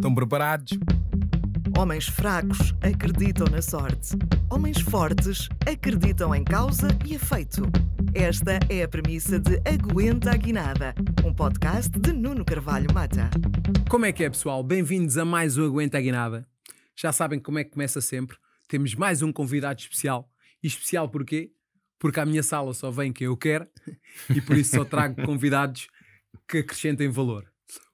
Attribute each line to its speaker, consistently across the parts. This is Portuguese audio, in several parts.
Speaker 1: Estão preparados? Homens fracos acreditam na sorte. Homens fortes acreditam em causa e efeito. Esta é a premissa de Aguenta a Guinada, um podcast de Nuno Carvalho Mata. Como é que é, pessoal? Bem-vindos a mais um Aguenta a Guinada. Já sabem como é que começa sempre. Temos mais um convidado especial. E especial porquê? Porque à minha sala só vem quem eu quero e por isso só trago convidados que acrescentem valor.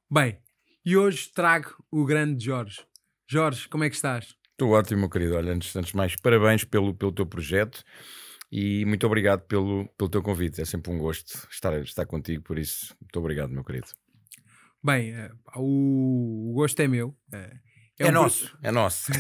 Speaker 1: Bem, e hoje trago o grande Jorge. Jorge, como é que estás?
Speaker 2: Estou ótimo, meu querido. Olha, antes, antes mais, parabéns pelo, pelo teu projeto e muito obrigado pelo, pelo teu convite. É sempre um gosto estar, estar contigo, por isso, muito obrigado, meu querido.
Speaker 1: Bem, uh, o, o gosto é meu. Uh, é, é um nosso, é nosso.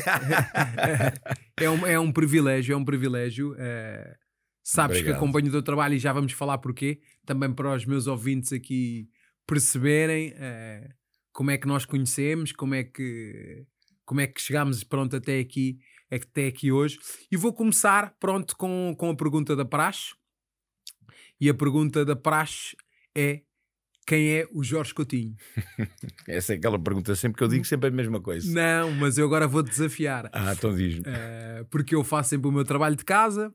Speaker 1: é, um, é um privilégio, é um privilégio. Uh, sabes obrigado. que acompanho o teu trabalho e já vamos falar porquê, também para os meus ouvintes aqui perceberem. Uh, como é que nós conhecemos, como é que como é que chegámos pronto até aqui, é até aqui hoje. E vou começar pronto com, com a pergunta da praxe. E a pergunta da praxe é quem é o Jorge Coutinho?
Speaker 2: Essa é aquela pergunta sempre que eu digo sempre a mesma coisa.
Speaker 1: Não, mas eu agora vou desafiar. ah, então diz-me. Uh, porque eu faço sempre o meu trabalho de casa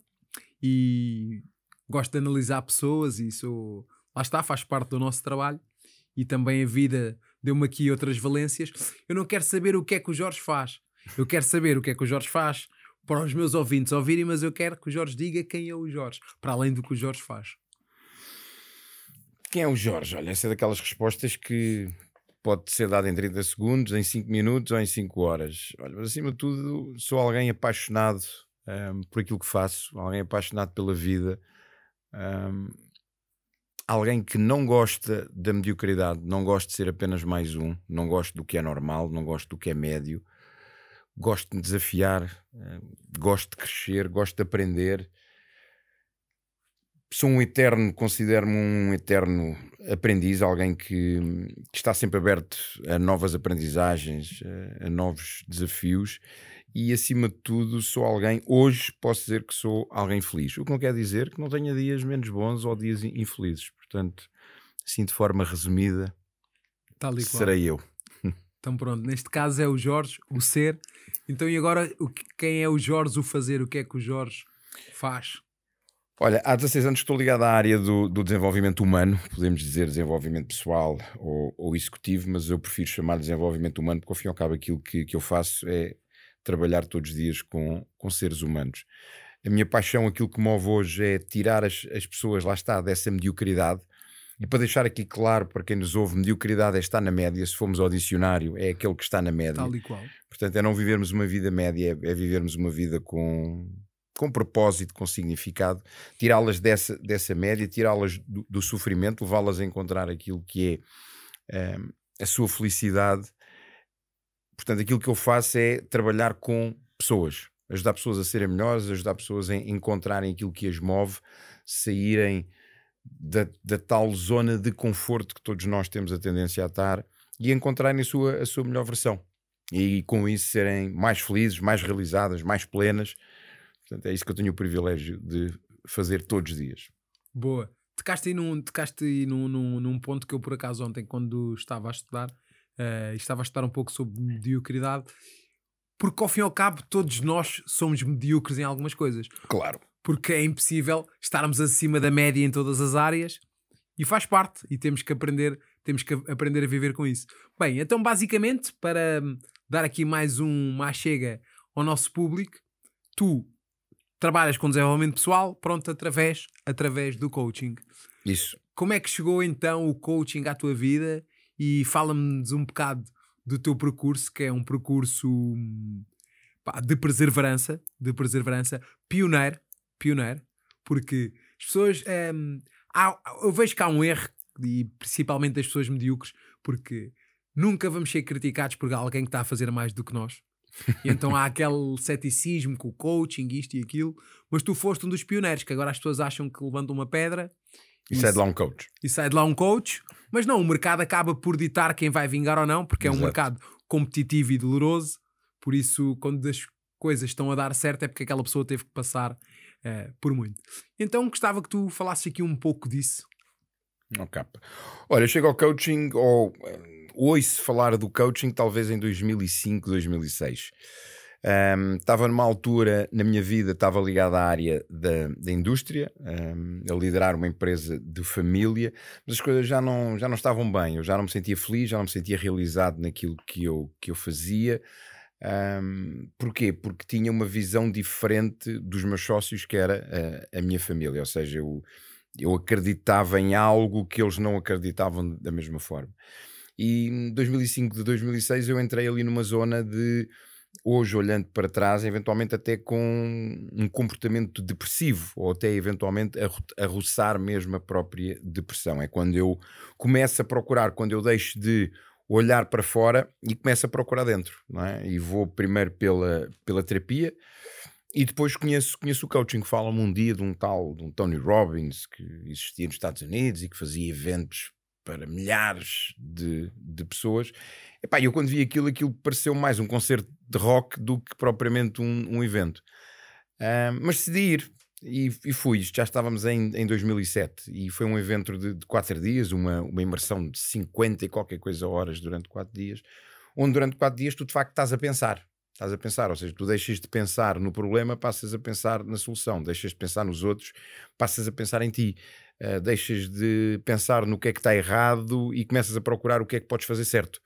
Speaker 1: e gosto de analisar pessoas e sou... Lá está, faz parte do nosso trabalho. E também a vida deu-me aqui outras valências. Eu não quero saber o que é que o Jorge faz. Eu quero saber o que é que o Jorge faz para os meus ouvintes ouvirem, mas eu quero que o Jorge diga quem é o Jorge, para além do que o Jorge faz.
Speaker 2: Quem é o Jorge? Olha, essa é daquelas respostas que pode ser dada em 30 segundos, em 5 minutos ou em 5 horas. Olha, mas acima de tudo, sou alguém apaixonado um, por aquilo que faço, alguém apaixonado pela vida. Um, alguém que não gosta da mediocridade, não gosta de ser apenas mais um, não gosta do que é normal, não gosta do que é médio, gosto de me desafiar, eh, gosto de crescer, gosto de aprender. Sou um eterno, considero-me um eterno aprendiz, alguém que, que, está sempre aberto a novas aprendizagens, a, eh, a novos desafios e, acima de tudo, sou alguém, hoje posso dizer que sou alguém feliz. O que não quer dizer que não tenha dias menos bons ou dias infelizes. Portanto, assim de forma resumida,
Speaker 1: serei eu. Então pronto, neste caso é o Jorge, o ser. Então e agora o que, quem é o Jorge, o fazer? O que é que o Jorge faz?
Speaker 2: Olha, há 16 anos estou ligado à área do, do desenvolvimento humano, podemos dizer desenvolvimento pessoal ou, ou executivo, mas eu prefiro chamar de desenvolvimento humano porque ao fim e ao cabo aquilo que, que eu faço é trabalhar todos os dias com, com seres humanos. A minha paixão, aquilo que move hoje é tirar as, as pessoas, lá está, dessa mediocridade. E para deixar aqui claro para quem nos ouve, mediocridade é estar na média. Se formos ao dicionário, é aquele que está na média. Tal e qual. Portanto, é não vivermos uma vida média, é, é vivermos uma vida com, com propósito, com significado, tirá-las dessa, dessa média, tirá-las do, do, sofrimento, levá-las a encontrar aquilo que é um, eh, a sua felicidade portanto, aquilo que eu faço é trabalhar com pessoas, ajudar pessoas a serem melhores, ajudar pessoas a encontrarem aquilo que as move, saírem da, da tal zona de conforto que todos nós temos a tendência a estar e encontrarem a sua, a sua melhor versão. E com isso serem mais felizes, mais realizadas, mais plenas. Portanto, é isso que eu tenho o privilégio de fazer todos os dias.
Speaker 1: Boa. Tocaste aí num, num, num, num ponto que eu, por acaso, ontem, quando estava a estudar, uh, estava a estudar um pouco sobre mediocridade, porque ao fim e ao cabo todos nós somos medíocres em algumas coisas. Claro. Porque é impossível estarmos acima da média em todas as áreas e faz parte e temos que aprender, temos que aprender a viver com isso. Bem, então basicamente para hum, dar aqui mais um, uma chega ao nosso público, tu trabalhas com desenvolvimento pessoal, pronto, através, através do coaching. Isso. Como é que chegou então o coaching à tua vida e fala-nos um bocado do teu percurso, que é um percurso pá, de perseverança, de perseverança, pioneiro, pioneiro, porque as pessoas hum, há, eu vejo que há um erro, e principalmente das pessoas medíocres, porque nunca vamos ser criticados por alguém que está a fazer mais do que nós. E então há aquele ceticismo com o coaching, isto e aquilo, mas tu foste um dos pioneiros, que agora as pessoas acham que levantam uma pedra e, sai é de lá um coach. E sai é de lá um coach, mas não, o mercado acaba por ditar quem vai vingar ou não, porque é um mercado competitivo e doloroso. Por isso, quando as coisas estão a dar certo, é porque aquela pessoa teve que passar uh, por muito. Então, gostava que tu falasses aqui um pouco disso.
Speaker 2: Ok. Olha, chego ao coaching, ou uh, ouço falar do coaching talvez em 2005, 2006. Um, estava numa altura na minha vida, estava ligado à área da, da indústria, um, a liderar uma empresa de família, mas as coisas já não, já não estavam bem. Eu já não me sentia feliz, já não me sentia realizado naquilo que eu, que eu fazia. Um, porquê? Porque tinha uma visão diferente dos meus sócios, que era a, a minha família. Ou seja, eu, eu acreditava em algo que eles não acreditavam da mesma forma. E em 2005 de 2006 eu entrei ali numa zona de hoje olhando para trás, eventualmente até com um comportamento depressivo ou até eventualmente a roçar mesmo a própria depressão. É quando eu começo a procurar, quando eu deixo de olhar para fora e começo a procurar dentro, não é? E vou primeiro pela, pela terapia e depois conheço, conheço o coaching. Falam-me um dia de um tal, de um Tony Robbins que existia nos Estados Unidos e que fazia eventos para milhares de, de pessoas. Epá, eu quando vi aquilo, aquilo pareceu mais um concerto de rock do que propriamente um, um evento. Uh, mas decidi ir e, e, fui. Já estávamos em, em 2007 e foi um evento de, de quatro dias, uma, uma imersão de 50 e qualquer coisa horas durante quatro dias, onde durante quatro dias tu de facto estás a pensar. Estás a pensar, ou seja, tu deixas de pensar no problema, passas a pensar na solução, deixas de pensar nos outros, passas a pensar em ti. Eh, deixas de pensar no que é que está errado e começas a procurar o que é que podes fazer certo.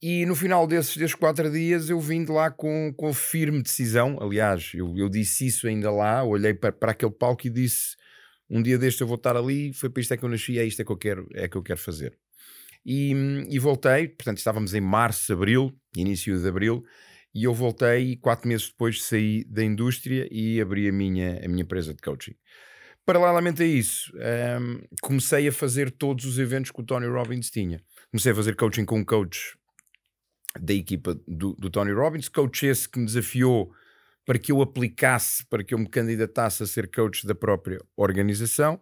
Speaker 2: E no final desses, desses quatro dias eu vim de lá com, com firme decisão. Aliás, eu, eu disse isso ainda lá, olhei para, para aquele palco e disse: um dia deste eu vou estar ali, foi para isto é que eu nasci, é isto é que eu quero, é que eu quero fazer. E, e voltei, portanto, estávamos em março, abril, início de abril, e eu voltei e quatro meses depois saí da indústria e abri a minha, a minha empresa de coaching. Paralelamente a isso, um, ehm, comecei a fazer todos os eventos que o Tony Robbins tinha. Comecei a fazer coaching com um coach da equipa do, do Tony Robbins, coach esse que me desafiou para que eu aplicasse, para que eu me candidatasse a ser coach da própria organização.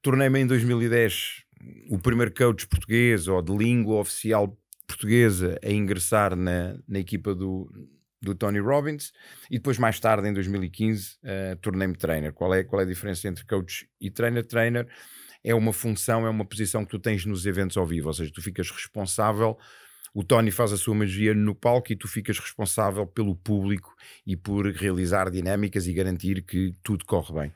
Speaker 2: Tornei-me em 2010 o primeiro coach português ou de língua oficial portuguesa a ingressar na, na equipa do, do Tony Robbins e depois mais tarde em 2015 uh, eh, tornei-me trainer. Qual é, qual é a diferença entre coach e trainer? Trainer é uma função, é uma posição que tu tens nos eventos ao vivo, ou seja, tu ficas responsável, o Tony faz a sua magia no palco e tu ficas responsável pelo público e por realizar dinâmicas e garantir que tudo corre bem.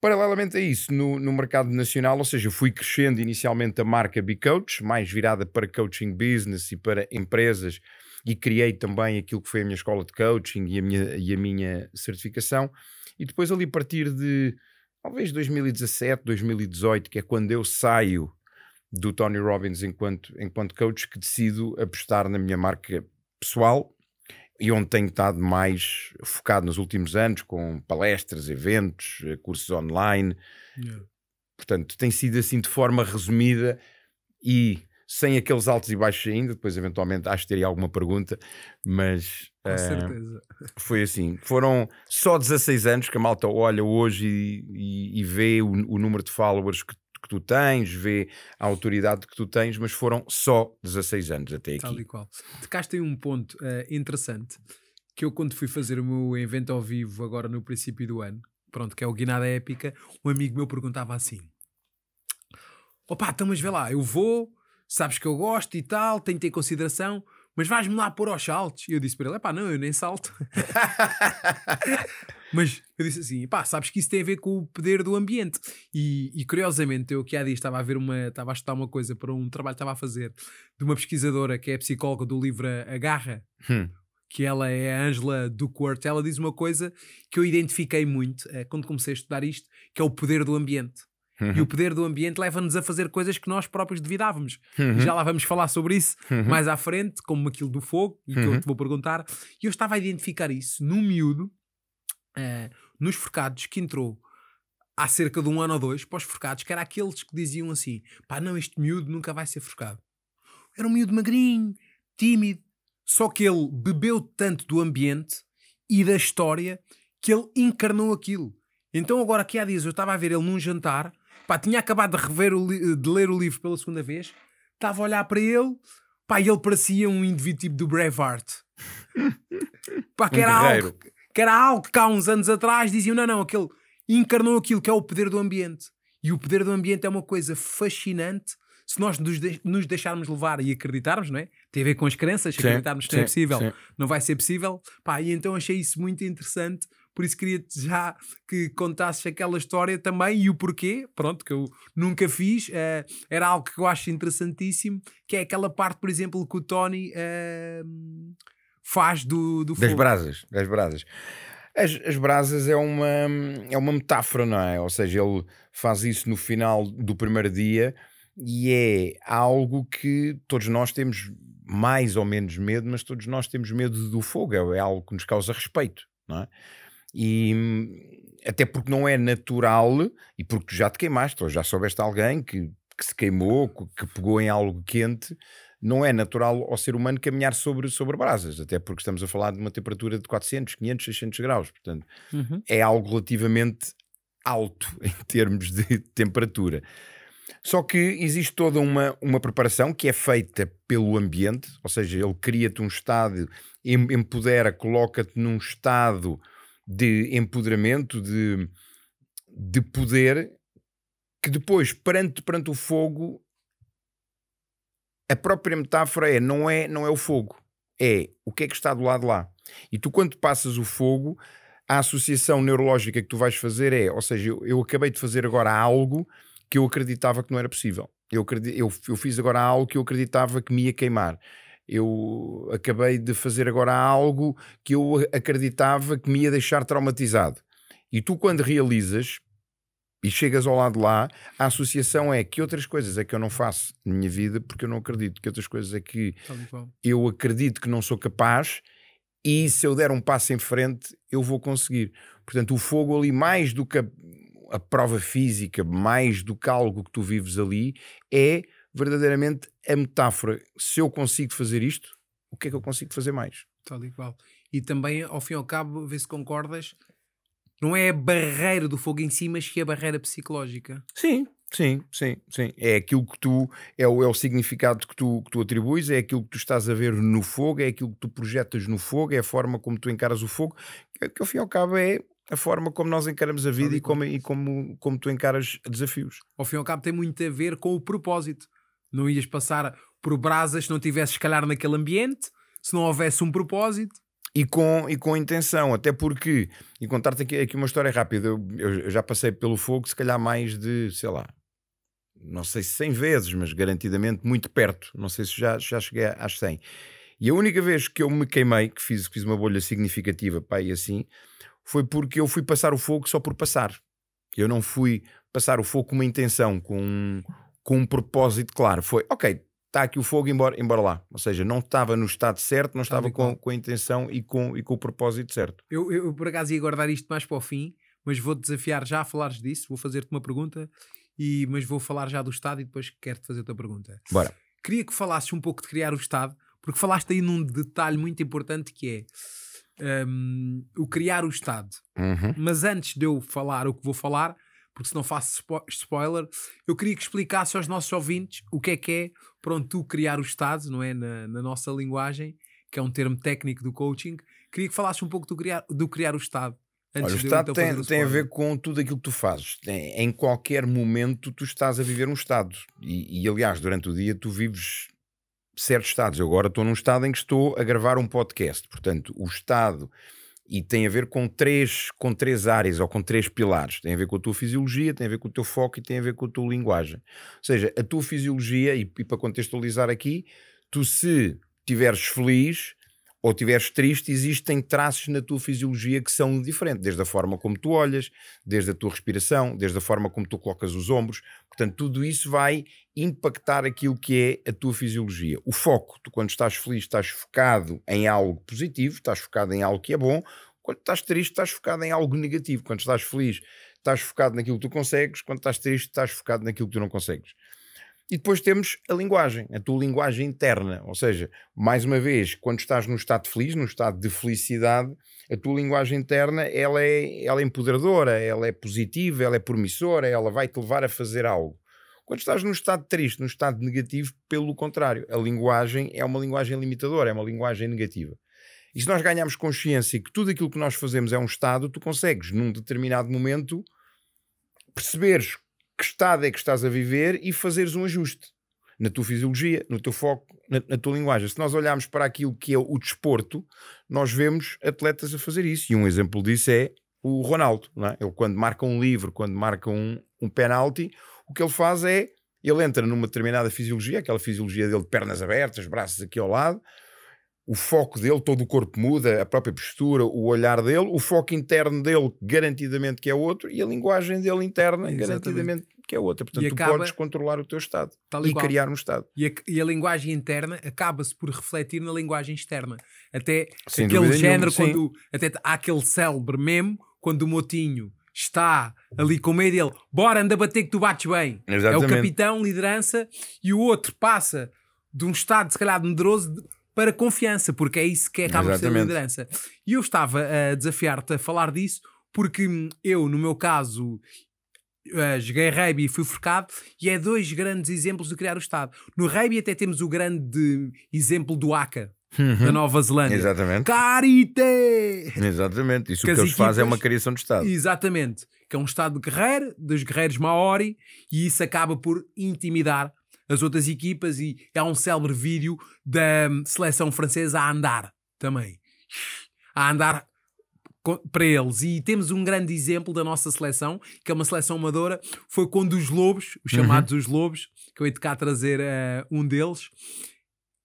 Speaker 2: Paralelamente a isso, no, no mercado nacional, ou seja, fui crescendo inicialmente a marca B Coach, mais virada para coaching business e para empresas e criei também aquilo que foi a minha escola de coaching e a minha, e a minha certificação. E depois, ali a partir de talvez 2017, 2018, que é quando eu saio do Tony Robbins enquanto, enquanto coach, que decido apostar na minha marca pessoal e onde tenho estado mais focado nos últimos anos, com palestras, eventos, eh, cursos online. Yeah. Portanto, tem sido assim de forma resumida e sem aqueles altos e baixos ainda. Depois, eventualmente, acho que teria alguma pergunta, mas. Com eh, certeza. Foi assim. Foram só 16 anos que a malta olha hoje e, e, e vê o, o, número de followers que, que, tu tens, vê a autoridade que tu tens, mas foram só 16 anos até aqui. Tal e
Speaker 1: qual. cá tem um ponto uh, interessante que eu, quando fui fazer o meu evento ao vivo, agora no princípio do ano, pronto, que é o Guinada Épica, um amigo meu perguntava assim: Opa, então mas vê lá, eu vou sabes que eu gosto e tal, tenho que ter consideração, mas vais-me lá pôr aos saltos. E eu disse para ele: pá, não, eu nem salto. mas eu disse assim: pá, sabes que isso tem a ver com o poder do ambiente. E, e curiosamente, eu que há dias estava a ver uma, estava a estudar uma coisa para um trabalho que estava a fazer de uma pesquisadora que é psicóloga do livro A Garra. Hum. Que ela é a Angela Duckworth, ela diz uma coisa que eu identifiquei muito é, quando comecei a estudar isto, que é o poder do ambiente. Uhum. E o uhum. poder do ambiente leva-nos a fazer coisas que nós próprios duvidávamos. Uhum. já lá vamos falar sobre isso uhum. mais à frente, como aquilo do fogo, e que eu uhum. te vou perguntar. E eu estava a identificar isso num miúdo, uh, nos forcados, que entrou há cerca de um ano ou dois para os forcados, que era aqueles que diziam assim: pá, não, este miúdo nunca vai ser forcado. Era um miúdo magrinho, tímido. Só que ele bebeu tanto do ambiente e da história que ele encarnou aquilo. Então, agora que há dias eu estava a ver ele num jantar Pá, tinha acabado de, rever o de ler o livro pela segunda vez, estava a olhar para ele, pá, e ele parecia um indivíduo tipo do Braveheart. pá, que era, algo, que era algo que há uns anos atrás diziam, não, não, aquele encarnou aquilo que é o poder do ambiente. E o poder do ambiente é uma coisa fascinante se nós nos, de nos deixarmos levar e acreditarmos, não é? Tem a ver com as crenças, sim, acreditarmos que sim, não é possível, sim. não vai ser possível. Pá, e então achei isso muito interessante por isso queria já que contasses aquela história também e o porquê, pronto, que eu nunca fiz, uh, era algo que eu acho interessantíssimo, que é aquela parte, por exemplo, que o Tony uh, faz do, do fogo. Das brasas,
Speaker 2: das brasas. As, as, brasas é uma, é uma metáfora, não é? Ou seja, ele faz isso no final do primeiro dia e é algo que todos nós temos mais ou menos medo, mas todos nós temos medo do fogo, é, é algo que nos causa respeito, não é? E até porque não é natural e porque tu já te queimaste ou já soubeste alguém que, que se queimou, que pegou em algo quente, não é natural ao ser humano caminhar sobre, sobre brasas, até porque estamos a falar de uma temperatura de 400, 500, 600 graus, portanto uhum. é algo relativamente alto em termos de temperatura. Só que existe toda uma, uma preparação que é feita pelo ambiente, ou seja, ele cria-te um estado, empodera, coloca-te num estado de empoderamento, de, de poder, que depois, perante, perante o fogo, a própria metáfora é não, é não é o fogo, é o que é que está do lado lá. E tu, quando passas o fogo, a associação neurológica que tu vais fazer é, ou seja, eu, eu acabei de fazer agora algo que eu acreditava que não era possível. Eu, eu, eu, fiz agora algo que eu acreditava que me ia queimar. Eu acabei de fazer agora algo que eu acreditava que me ia deixar traumatizado. E tu, quando realizas e chegas ao lado lá, a associação é que outras coisas é que eu não faço na minha vida porque eu não acredito, que outras coisas é que eu acredito que não sou capaz e se eu der um passo em frente eu vou conseguir. Portanto, o fogo ali, mais do que a, a prova física, mais do que algo que tu vives ali, é verdadeiramente a metáfora. Se eu consigo fazer isto, o que é que eu consigo fazer mais?
Speaker 1: Tal e qual. E também, ao fim e ao cabo, vê se concordas, não é a barreira do fogo em si, mas que é a barreira psicológica.
Speaker 2: Sim, sim, sim, sim. É aquilo que tu, é o, é o significado que tu, que tu atribuis, é aquilo que tu estás a ver no fogo, é aquilo que tu projetas no fogo, é a forma como tu encaras o fogo, que, que ao fim e ao cabo é a forma como nós encaramos a vida e como, e como, como tu
Speaker 1: encaras desafios. Ao fim e ao cabo tem muito a ver com o propósito. Não ias passar por brasas se não tivesse, se calhar, naquele ambiente, se não houvesse um propósito e com, e com
Speaker 2: intenção, até porque, e contar-te aqui, aqui uma história rápida, eu, eu, já passei pelo fogo se calhar mais de, sei lá, não sei se 100 vezes, mas garantidamente muito perto, não sei se já, já cheguei às 100. E a única vez que eu me queimei, que fiz, fiz uma bolha significativa, ir assim, foi porque eu fui passar o fogo só por passar. Eu não fui passar o fogo com uma intenção, com um, com um propósito claro. Foi, ok, está aqui o fogo, embora, embora lá. Ou seja, não estava no estado certo, não estava com, com a intenção e com, e com o propósito certo.
Speaker 1: Eu, eu, por acaso, ia guardar isto mais para o fim, mas vou -te desafiar já a falares disso, vou fazer-te uma pergunta, e, mas vou falar já do estado e depois quero-te fazer outra pergunta. Bora. Queria que falasses um pouco de criar o estado, porque falaste aí num detalhe muito importante que é um, o criar o estado. Uhum. Mas antes de eu falar o que vou falar, porque se não faço spo spoiler, eu queria que explicasse aos nossos ouvintes o que é que é, pronto, tu criar o Estado, não é? Na, na nossa linguagem, que é um termo técnico do coaching. Queria que falasse um pouco do criar, do criar o Estado. Olha, o Estado eu, então, tem, tem, a ver
Speaker 2: com tudo aquilo que tu fazes. Tem, em qualquer momento tu estás a viver um Estado. E, e, aliás, durante o dia tu vives certos Estados. Eu agora estou num Estado em que estou a gravar um podcast. Portanto, o Estado e tem a ver com três, com três áreas ou com três pilares. Tem a ver com a tua fisiologia, tem a ver com o teu foco e tem a ver com a tua linguagem. Ou seja, a tua fisiologia, e, e para contextualizar aqui, tu se estiveres feliz, ou estiveres triste, existem traços na tua fisiologia que são diferentes, desde a forma como tu olhas, desde a tua respiração, desde a forma como tu colocas os ombros. Portanto, tudo isso vai impactar aquilo que é a tua fisiologia. O foco, tu quando estás feliz, estás focado em algo positivo, estás focado em algo que é bom. Quando estás triste, estás focado em algo negativo. Quando estás feliz, estás focado naquilo que tu consegues. Quando estás triste, estás focado naquilo que tu não consegues. E depois temos a linguagem, a tua linguagem interna. Ou seja, mais uma vez, quando estás no estado feliz, no estado de felicidade, a tua linguagem interna ela é, ela é empoderadora, ela é positiva, ela é promissora, ela vai te levar a fazer algo. Quando estás num estado triste, num estado negativo, pelo contrário, a linguagem é uma linguagem limitadora, é uma linguagem negativa. E se nós ganharmos consciência que tudo aquilo que nós fazemos é um estado, tu consegues, num determinado momento, perceberes que estado é que estás a viver e fazeres um ajuste na tua fisiologia, no teu foco, na, na, tua linguagem. Se nós olharmos para aquilo que é o desporto, nós vemos atletas a fazer isso. E um exemplo disso é o Ronaldo. Não é? Ele, quando marca um livro, quando marca um, um penalti, o que ele faz é ele entra numa determinada fisiologia, aquela fisiologia dele de pernas abertas, braços aqui ao lado, o foco dele, todo o corpo muda, a própria postura, o olhar dele, o foco interno dele, garantidamente que é outro, e a linguagem dele interna, Exatamente. garantidamente
Speaker 1: que é outra. Portanto, e tu acaba... podes controlar o teu estado Tal e, igual. criar um estado. E a, e a linguagem interna acaba-se por refletir na linguagem externa. Até Sem aquele género, nenhuma, quando, até há aquele célebre meme, quando o motinho está ali com medo dele, bora, anda bater que tu bates bem. Exatamente. É o capitão, liderança, e o outro passa de um estado, se calhar, medroso para confiança, porque é isso que é acaba Exatamente. de ser liderança. E eu estava a desafiar-te a falar disso, porque eu, no meu caso, eh, joguei rugby e fui forcado, e é dois grandes exemplos de criar o Estado. No rugby até temos o grande exemplo do ACA, uhum. da Nova Zelândia. Exatamente. Carité!
Speaker 2: Exatamente. Isso que, que eles fazem é uma criação de Estado.
Speaker 1: Exatamente. Que é um Estado de guerreiro, dos guerreiros maori, e isso acaba por intimidar as outras equipas e há um célebre vídeo da hum, seleção francesa a andar também. A andar para eles. E temos um grande exemplo da nossa seleção, que é uma seleção amadora, foi quando os Lobos, os uhum. chamados uhum. os Lobos, que eu ia de cá trazer uh, um deles,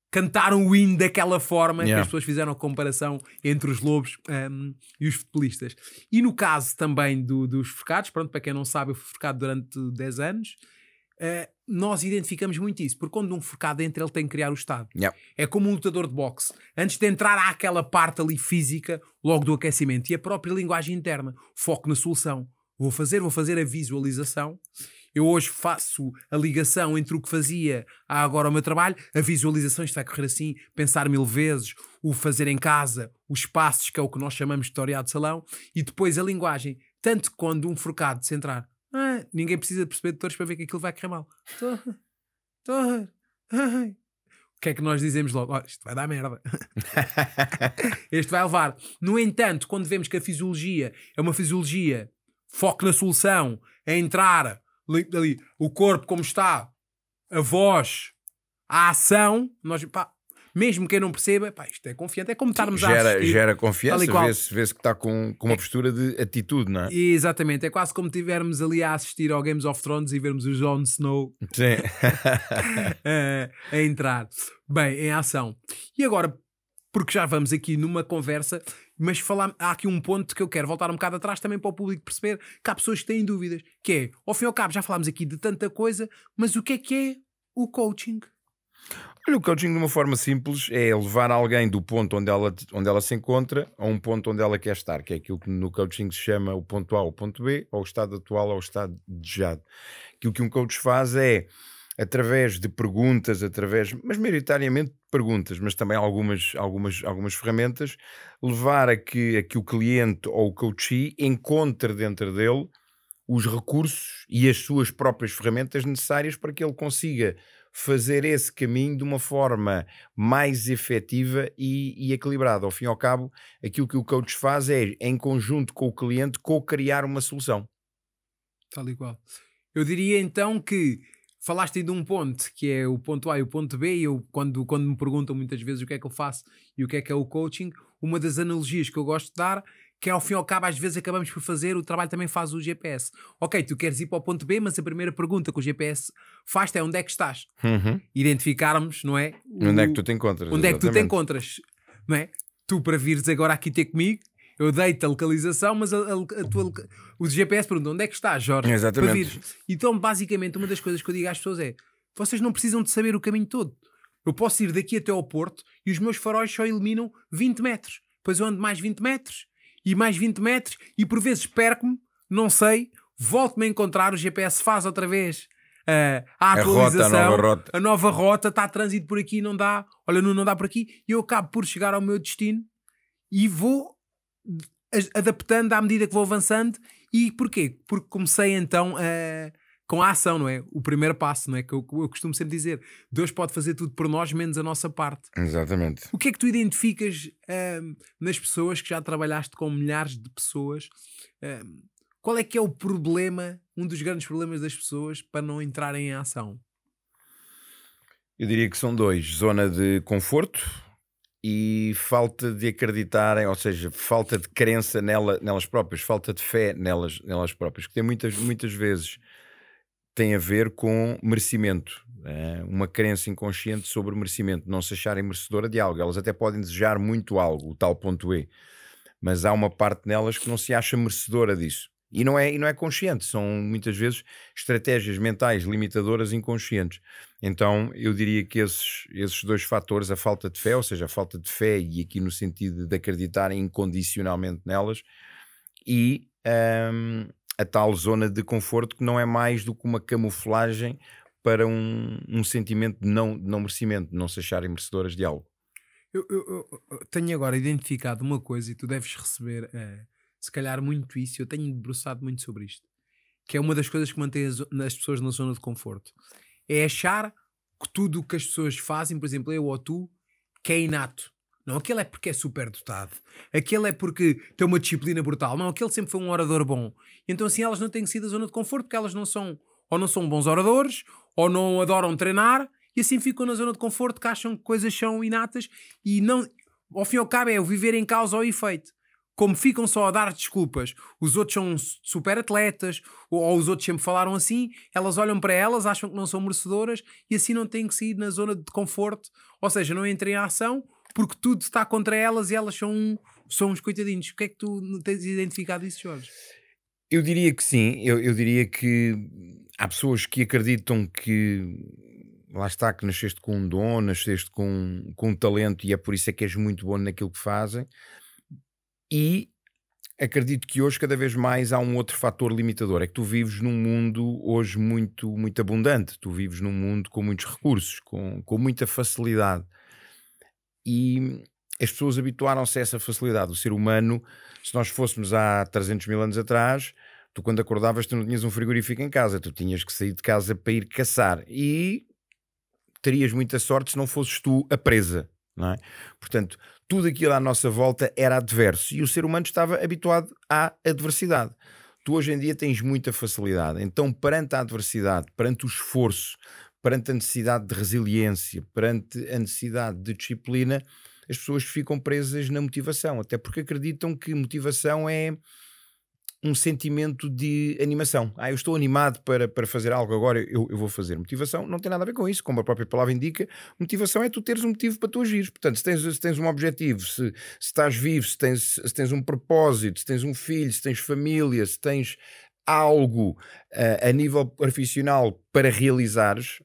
Speaker 1: cantaram o hino daquela forma yeah. que as pessoas fizeram a comparação entre os Lobos um, e os futebolistas. E no caso também do, dos Forcados, pronto, para quem não sabe, eu fui forcado durante 10 anos, Uh, nós identificamos muito isso, porque quando um forcado entra, ele tem que criar o estado. Yep. É como um lutador de boxe. Antes de entrar, há aquela parte ali física, logo do aquecimento, e a própria linguagem interna. Foco na solução. Vou fazer, vou fazer a visualização. Eu hoje faço a ligação entre o que fazia a agora o meu trabalho. A visualização está a correr assim, pensar mil vezes, o fazer em casa, os passos, que é o que nós chamamos de tutorial de salão, e depois a linguagem. Tanto quando um forcado se entrar ah, ninguém precisa perceber de todos para ver que aquilo vai correr mal. O que é que nós dizemos logo? Oh, isto vai dar merda. este vai levar. No entanto, quando vemos que a fisiologia é uma fisiologia, foco na solução, é entrar ali, o corpo como está, a voz, a ação, nós, pá, mesmo quem não perceba, pá, isto é confiante. É como estarmos Sim, gera, a assistir. Gera confiança, vê-se
Speaker 2: vê que está com, com uma é. postura de atitude, não é?
Speaker 1: Exatamente, é quase como estivermos ali a assistir ao Games of Thrones e vermos o Jon Snow a, eh, a entrar. Bem, em ação. E agora, porque já vamos aqui numa conversa, mas falar, há aqui um ponto que eu quero voltar um bocado atrás também para o público perceber que há pessoas que têm dúvidas, que é, ao fim e ao cabo, já falámos aqui de tanta coisa, mas o que é que é o coaching? Olha, o
Speaker 2: coaching, de uma forma simples, é levar alguém do ponto onde ela, onde ela se encontra a um ponto onde ela quer estar, que é aquilo que no coaching se chama o ponto A, o ponto B, ou o estado atual, ou o estado desejado. Que o que um coach faz é, através de perguntas, através, mas maioritariamente perguntas, mas também algumas, algumas, algumas ferramentas, levar a que, a que o cliente ou o coachee encontre dentro dele os recursos e as suas próprias ferramentas necessárias para que ele consiga fazer esse caminho de uma forma mais efetiva e, e equilibrada. Ao fim e ao cabo, aquilo que o coach faz é, em conjunto com o cliente, co-criar uma solução.
Speaker 1: Tal e qual. Eu diria então que falaste aí de um ponto, que é o ponto A e o ponto B, e eu, quando, quando me perguntam muitas vezes o que é que eu faço e o que é que é o coaching, uma das analogias que eu gosto de dar que ao fim e ao cabo às vezes acabamos por fazer, o trabalho também faz o GPS. Ok, tu queres ir para o ponto B, mas a primeira pergunta que o GPS faz é onde é que estás? Uhum. Identificarmos, não é? é o, onde é que tu te encontras? Onde exatamente. é que tu te encontras? Não é? Tu para vires agora aqui ter comigo, eu dei-te a localização, mas a, a, a tua, o GPS pergunta onde é que estás, Jorge? Exatamente. Para vires. Então, basicamente, uma das coisas que eu digo às pessoas é: vocês não precisam de saber o caminho todo. Eu posso ir daqui até ao Porto e os meus faróis só iluminam 20 metros. Depois eu ando mais 20 metros e mais 20 metros, e por vezes perco-me, não sei, volto-me a encontrar, o GPS faz outra vez uh, a atualização, a, rota, a, nova rota. a nova rota, está a trânsito por aqui, não dá, olha, não, não dá por aqui, e eu acabo por chegar ao meu destino e vou adaptando à medida que vou avançando, e porquê? Porque comecei então a com a ação, não é? O primeiro passo, não é? Que eu, eu, costumo sempre dizer: Deus pode fazer tudo por nós, menos a nossa parte.
Speaker 2: Exatamente.
Speaker 1: O que é que tu identificas hum, nas pessoas que já trabalhaste com milhares de pessoas? Hum, qual é que é o problema, um dos grandes problemas das pessoas para não entrarem em ação?
Speaker 2: Eu diria que são dois: zona de conforto e falta de acreditarem, ou seja, falta de crença nela, nelas próprias, falta de fé nelas, nelas próprias, que tem muitas, muitas vezes tem a ver com merecimento. É? Uma crença inconsciente sobre o merecimento, não se acharem merecedora de algo. Elas até podem desejar muito algo, o tal ponto E, mas há uma parte nelas que não se acha merecedora disso. E não, é, e não é consciente, são muitas vezes estratégias mentais limitadoras inconscientes. Então eu diria que esses, esses dois fatores, a falta de fé, ou seja, a falta de fé, e aqui no sentido de acreditarem incondicionalmente nelas, e um, a tal zona de conforto que não é mais do que uma camuflagem para um, um sentimento de não, de não merecimento, de não se acharem merecedoras de algo.
Speaker 1: Eu, eu, eu, tenho agora identificado uma coisa e tu deves receber, uh, se calhar, muito isso. Eu tenho debruçado muito sobre isto, que é uma das coisas que mantém as, as pessoas na zona de conforto. É achar que tudo o que as pessoas fazem, por exemplo, eu ou tu, que é inato. Não, aquele é porque é super dotado. Aquele é porque tem uma disciplina brutal. Não, aquele sempre foi um orador bom. Então, assim, elas não têm que sair da zona de conforto porque elas não são, ou não são bons oradores, ou não adoram treinar, e assim ficam na zona de conforto que acham que coisas são inatas e não. Ao fim e ao cabo é o viver em causa ou efeito. Como ficam só a dar desculpas, os outros são super atletas, ou, ou os outros sempre falaram assim, elas olham para elas, acham que não são merecedoras e assim não têm que sair na zona de conforto, ou seja, não entrem em ação porque tudo está contra elas e elas são, são uns coitadinhos. O que é que tu tens identificado isso, Jorge?
Speaker 2: Eu diria que sim, eu, eu diria que há pessoas que acreditam que lá está, que nasceste com um dom, nasceste com, com um talento e é por isso é que és muito bom naquilo que fazem. E acredito que hoje cada vez mais há um outro fator limitador, é que tu vives num mundo hoje muito muito abundante, tu vives num mundo com muitos recursos, com, com muita facilidade e as pessoas habituaram-se a essa facilidade. O ser humano, se nós fôssemos há 300 mil anos atrás, tu quando acordavas tu não tinhas um frigorífico em casa, tu tinhas que sair de casa para ir caçar e terias muita sorte se não fosses tu a presa, não é? Portanto, tudo aquilo à nossa volta era adverso e o ser humano estava habituado à adversidade. Tu hoje em dia tens muita facilidade, então perante a adversidade, perante o esforço, perante a necessidade de resiliência, perante a necessidade de disciplina, as pessoas ficam presas na motivação, até porque acreditam que motivação é um sentimento de animação. Ah, eu estou animado para, para fazer algo agora, eu, eu vou fazer. Motivação não tem nada a ver com isso, como a própria palavra indica. Motivação é tu teres um motivo para tu agires. Portanto, se tens, se tens um objetivo, se, se estás vivo, se tens, se tens um propósito, se tens um filho, se tens família, se tens algo uh, a nível profissional para realizares,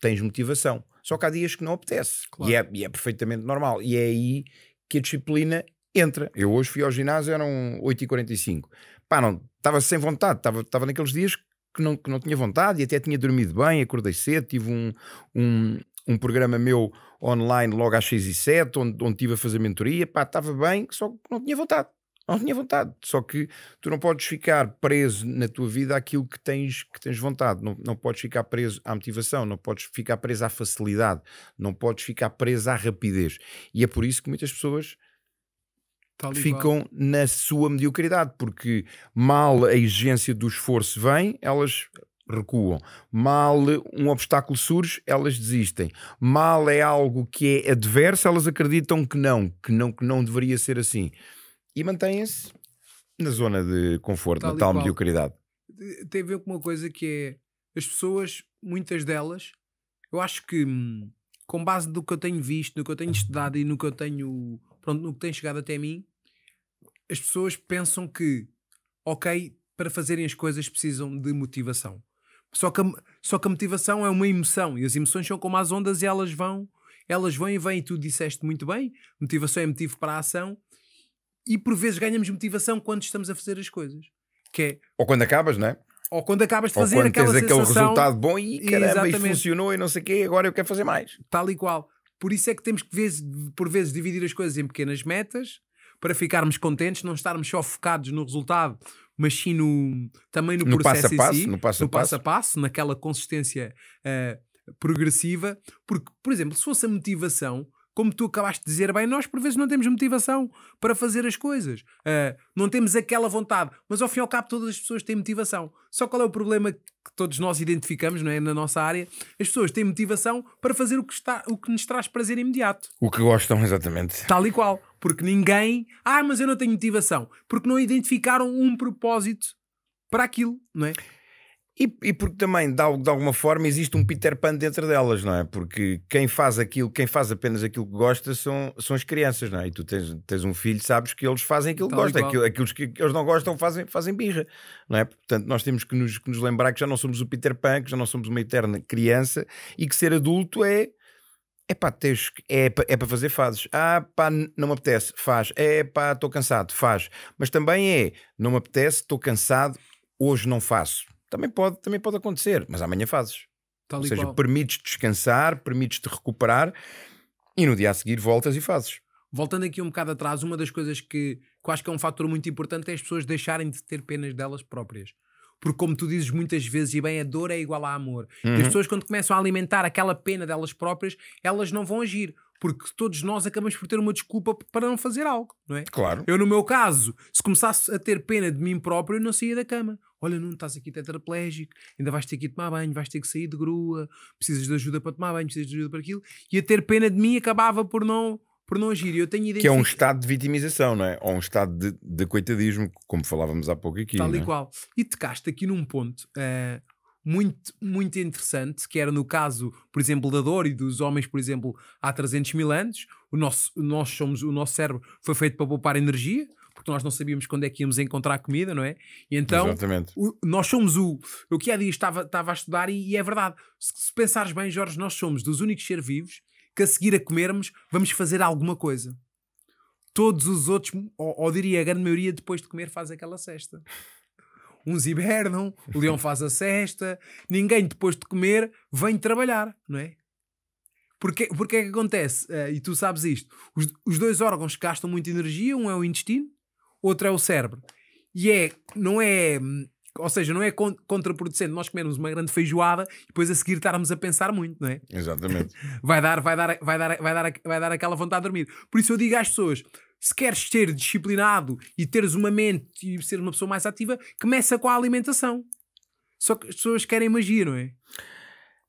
Speaker 2: tens motivação. Só que há dias que não apetece. Claro. E, é, e, é, perfeitamente normal. E é aí que a disciplina entra. Eu hoje fui ao ginásio, eram 8h45. Pá, não, estava sem vontade, estava, estava naqueles dias que não, que não tinha vontade e até tinha dormido bem, acordei cedo, tive um, um, um programa meu online logo às 6 e 7, onde, onde tive a fazer mentoria, pá, estava bem, só que não tinha vontade não tinha vontade. Só que tu não podes ficar preso na tua vida àquilo que tens, que tens vontade. Não, não podes ficar preso à motivação, não podes ficar preso à facilidade, não podes ficar preso à rapidez. E é por isso que muitas pessoas ficam na sua mediocridade, porque mal a exigência do esforço vem, elas recuam. Mal um obstáculo surge, elas desistem. Mal é algo que é adverso, elas acreditam que não, que não, que não deveria ser assim e mantêm-se na zona de conforto, tal na tal mediocridade.
Speaker 1: Tem a ver com uma coisa que é as pessoas, muitas delas, eu acho que hum, com base do que eu tenho visto, no que eu tenho estudado e no que eu tenho, pronto, no que tem chegado até mim, as pessoas pensam que, ok, para fazerem as coisas precisam de motivação. Só que, a, só que a motivação é uma emoção e as emoções são como as ondas e elas vão, elas vão e vêm. E tu disseste muito bem: motivação é motivo para a ação e por vezes ganhamos motivação quando estamos a fazer as coisas. Que é,
Speaker 2: Ou quando acabas, não é?
Speaker 1: Ou quando acabas de fazer Ou quando aquela tens sensação, aquele resultado bom e caramba, isto funcionou e não sei o quê, agora eu quero fazer mais. Tal e qual. Por isso é que temos que, por vezes, dividir as coisas em pequenas metas para ficarmos contentes, não estarmos só focados no resultado, mas sim no, também no, no processo passo a passo, si, no, passo, passo, passo, a passo, naquela consistência uh, progressiva. Porque, por exemplo, se fosse a motivação, como tu acabaste de dizer bem, nós por vezes não temos motivação para fazer as coisas. Uh, não temos aquela vontade. Mas ao fim e ao cabo, todas as pessoas têm motivação. Só qual é o problema que todos nós identificamos não é? na nossa área? As pessoas têm motivação para fazer o que, está, o que nos traz prazer imediato.
Speaker 2: O que gostam, exatamente.
Speaker 1: Tal e qual. Porque ninguém. Ah, mas eu não tenho motivação. Porque não identificaram um propósito para aquilo, não é? E, e,
Speaker 2: porque também, de, de alguma forma, existe um Peter Pan dentro delas, não é? Porque quem faz aquilo, quem faz apenas aquilo que gosta são, são as crianças, não é? E tu tens, tens um filho, sabes que eles fazem aquilo que gostam, aquilo, aquilo que eles não gostam fazem, fazem birra, não é? Portanto, nós temos que nos, que nos lembrar que já não somos o Peter Pan, que já não somos uma eterna criança e que ser adulto é é pá, tens, é, é para é fazer, fases, Ah, pá, não me apetece, faz. É pá, estou cansado, faz. Mas também é, não me apetece, estou cansado, hoje não faço. Também pode, também pode acontecer, mas amanhã fazes. Tal Ou seja, qual. permites descansar, permites-te recuperar e no dia a seguir voltas e fazes.
Speaker 1: Voltando aqui um bocado atrás, uma das coisas que, que eu acho que é um fator muito importante é as pessoas deixarem de ter penas delas próprias. Porque, como tu dizes muitas vezes, e bem, a dor é igual a amor. Uhum. E as uhum. pessoas, quando começam a alimentar aquela pena delas próprias, elas não vão agir. Porque todos nós acabamos por ter uma desculpa para não fazer algo, não é? Claro. Eu, no meu caso, se começasse a ter pena de mim próprio, eu não saía da cama. Olha, não estás aqui tetraplégico, ainda vais ter que ir tomar banho, vais ter que sair de grua, precisas de ajuda para tomar banho, precisas de ajuda para aquilo. E a ter pena de mim acabava por não por não agir. Eu tenho identific... Que é um
Speaker 2: estado de vitimização, não é? Ou um estado de, de coitadismo, como falávamos há pouco aqui. Tal e é?
Speaker 1: qual. E tocaste aqui num ponto uh, muito, muito interessante, que era no caso, por exemplo, da dor e dos homens, por exemplo, há 300 mil anos. O nosso, nós somos, o nosso cérebro foi feito para poupar energia, porque nós não sabíamos quando é que íamos encontrar comida, não é? E então, o, nós somos o. Eu que há dias estava, estava a estudar e, e é verdade. Se, se, pensares bem, Jorge, nós somos dos únicos seres vivos que a seguir a comermos vamos fazer alguma coisa. Todos os outros, ou, ou diria a grande maioria, depois de comer faz aquela cesta uns hibernam, o leão faz a cesta, ninguém depois de comer vem trabalhar, não é? Porque, porque é que acontece, uh, e tu sabes isto, os, os, dois órgãos que gastam muita energia, um é o intestino, outro é o cérebro. E é, não é, ou seja, não é contraproducente nós comermos uma grande feijoada e depois a seguir estarmos a pensar muito, não é?
Speaker 2: Exatamente.
Speaker 1: vai, dar, vai, dar, vai, dar, vai, dar, vai dar aquela vontade de dormir. Por isso eu digo às pessoas, se queres ser disciplinado e teres uma mente e ser uma pessoa mais ativa, começa com a alimentação. Só que as pessoas querem magia, não é?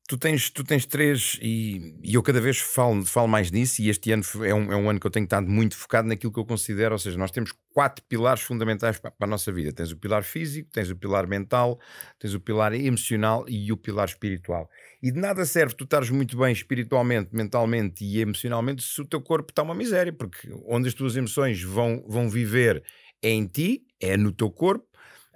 Speaker 2: Tu tens, tu tens três, e, e, eu cada vez falo, falo mais nisso, e este ano é um, é um ano que eu tenho estado muito focado naquilo que eu considero, ou seja, nós temos quatro pilares fundamentais para, para, a nossa vida. Tens o pilar físico, tens o pilar mental, tens o pilar emocional e o pilar espiritual. E de nada serve tu estares muito bem espiritualmente, mentalmente e emocionalmente se o teu corpo está uma miséria, porque onde as tuas emoções vão, vão viver é em ti, é no teu corpo,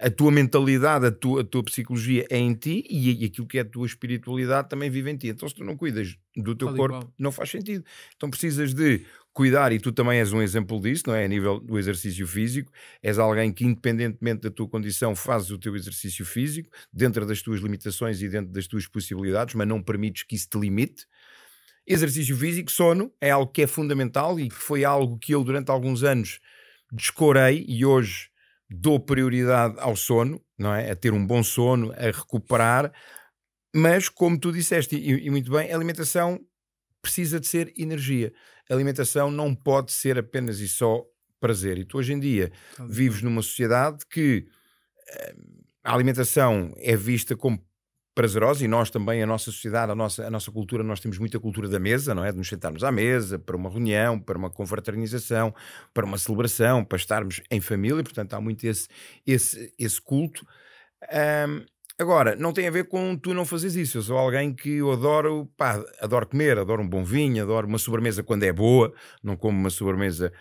Speaker 2: a tua mentalidade, a tua, a tua psicologia é em ti e, e, aquilo que é a tua espiritualidade também vive em ti. Então, se tu não cuidas do teu Fale corpo, igual. não faz sentido. Então, precisas de cuidar, e tu também és um exemplo disso, não é? A nível do exercício físico, és alguém que, independentemente da tua condição, fazes o teu exercício físico dentro das tuas limitações e dentro das tuas possibilidades, mas não permites que isso te limite. Exercício físico, sono, é algo que é fundamental e que foi algo que eu, durante alguns anos, descorei e hoje dou prioridade ao sono, não é? A ter um bom sono, a recuperar, mas como tu disseste, e, e muito bem, a alimentação precisa de ser energia. A alimentação não pode ser apenas e só prazer. E tu hoje em dia vives numa sociedade que eh, a alimentação é vista como prazerosa e nós também, a nossa sociedade, a nossa, a nossa cultura, nós temos muita cultura da mesa, não é? De nos sentarmos à mesa, para uma reunião, para uma confraternização, para uma celebração, para estarmos em família, portanto há muito esse, esse, esse culto. Um, agora, não tem a ver com tu não fazes isso, eu sou alguém que eu adoro, pá, adoro comer, adoro um bom vinho, adoro uma sobremesa quando é boa, não como uma sobremesa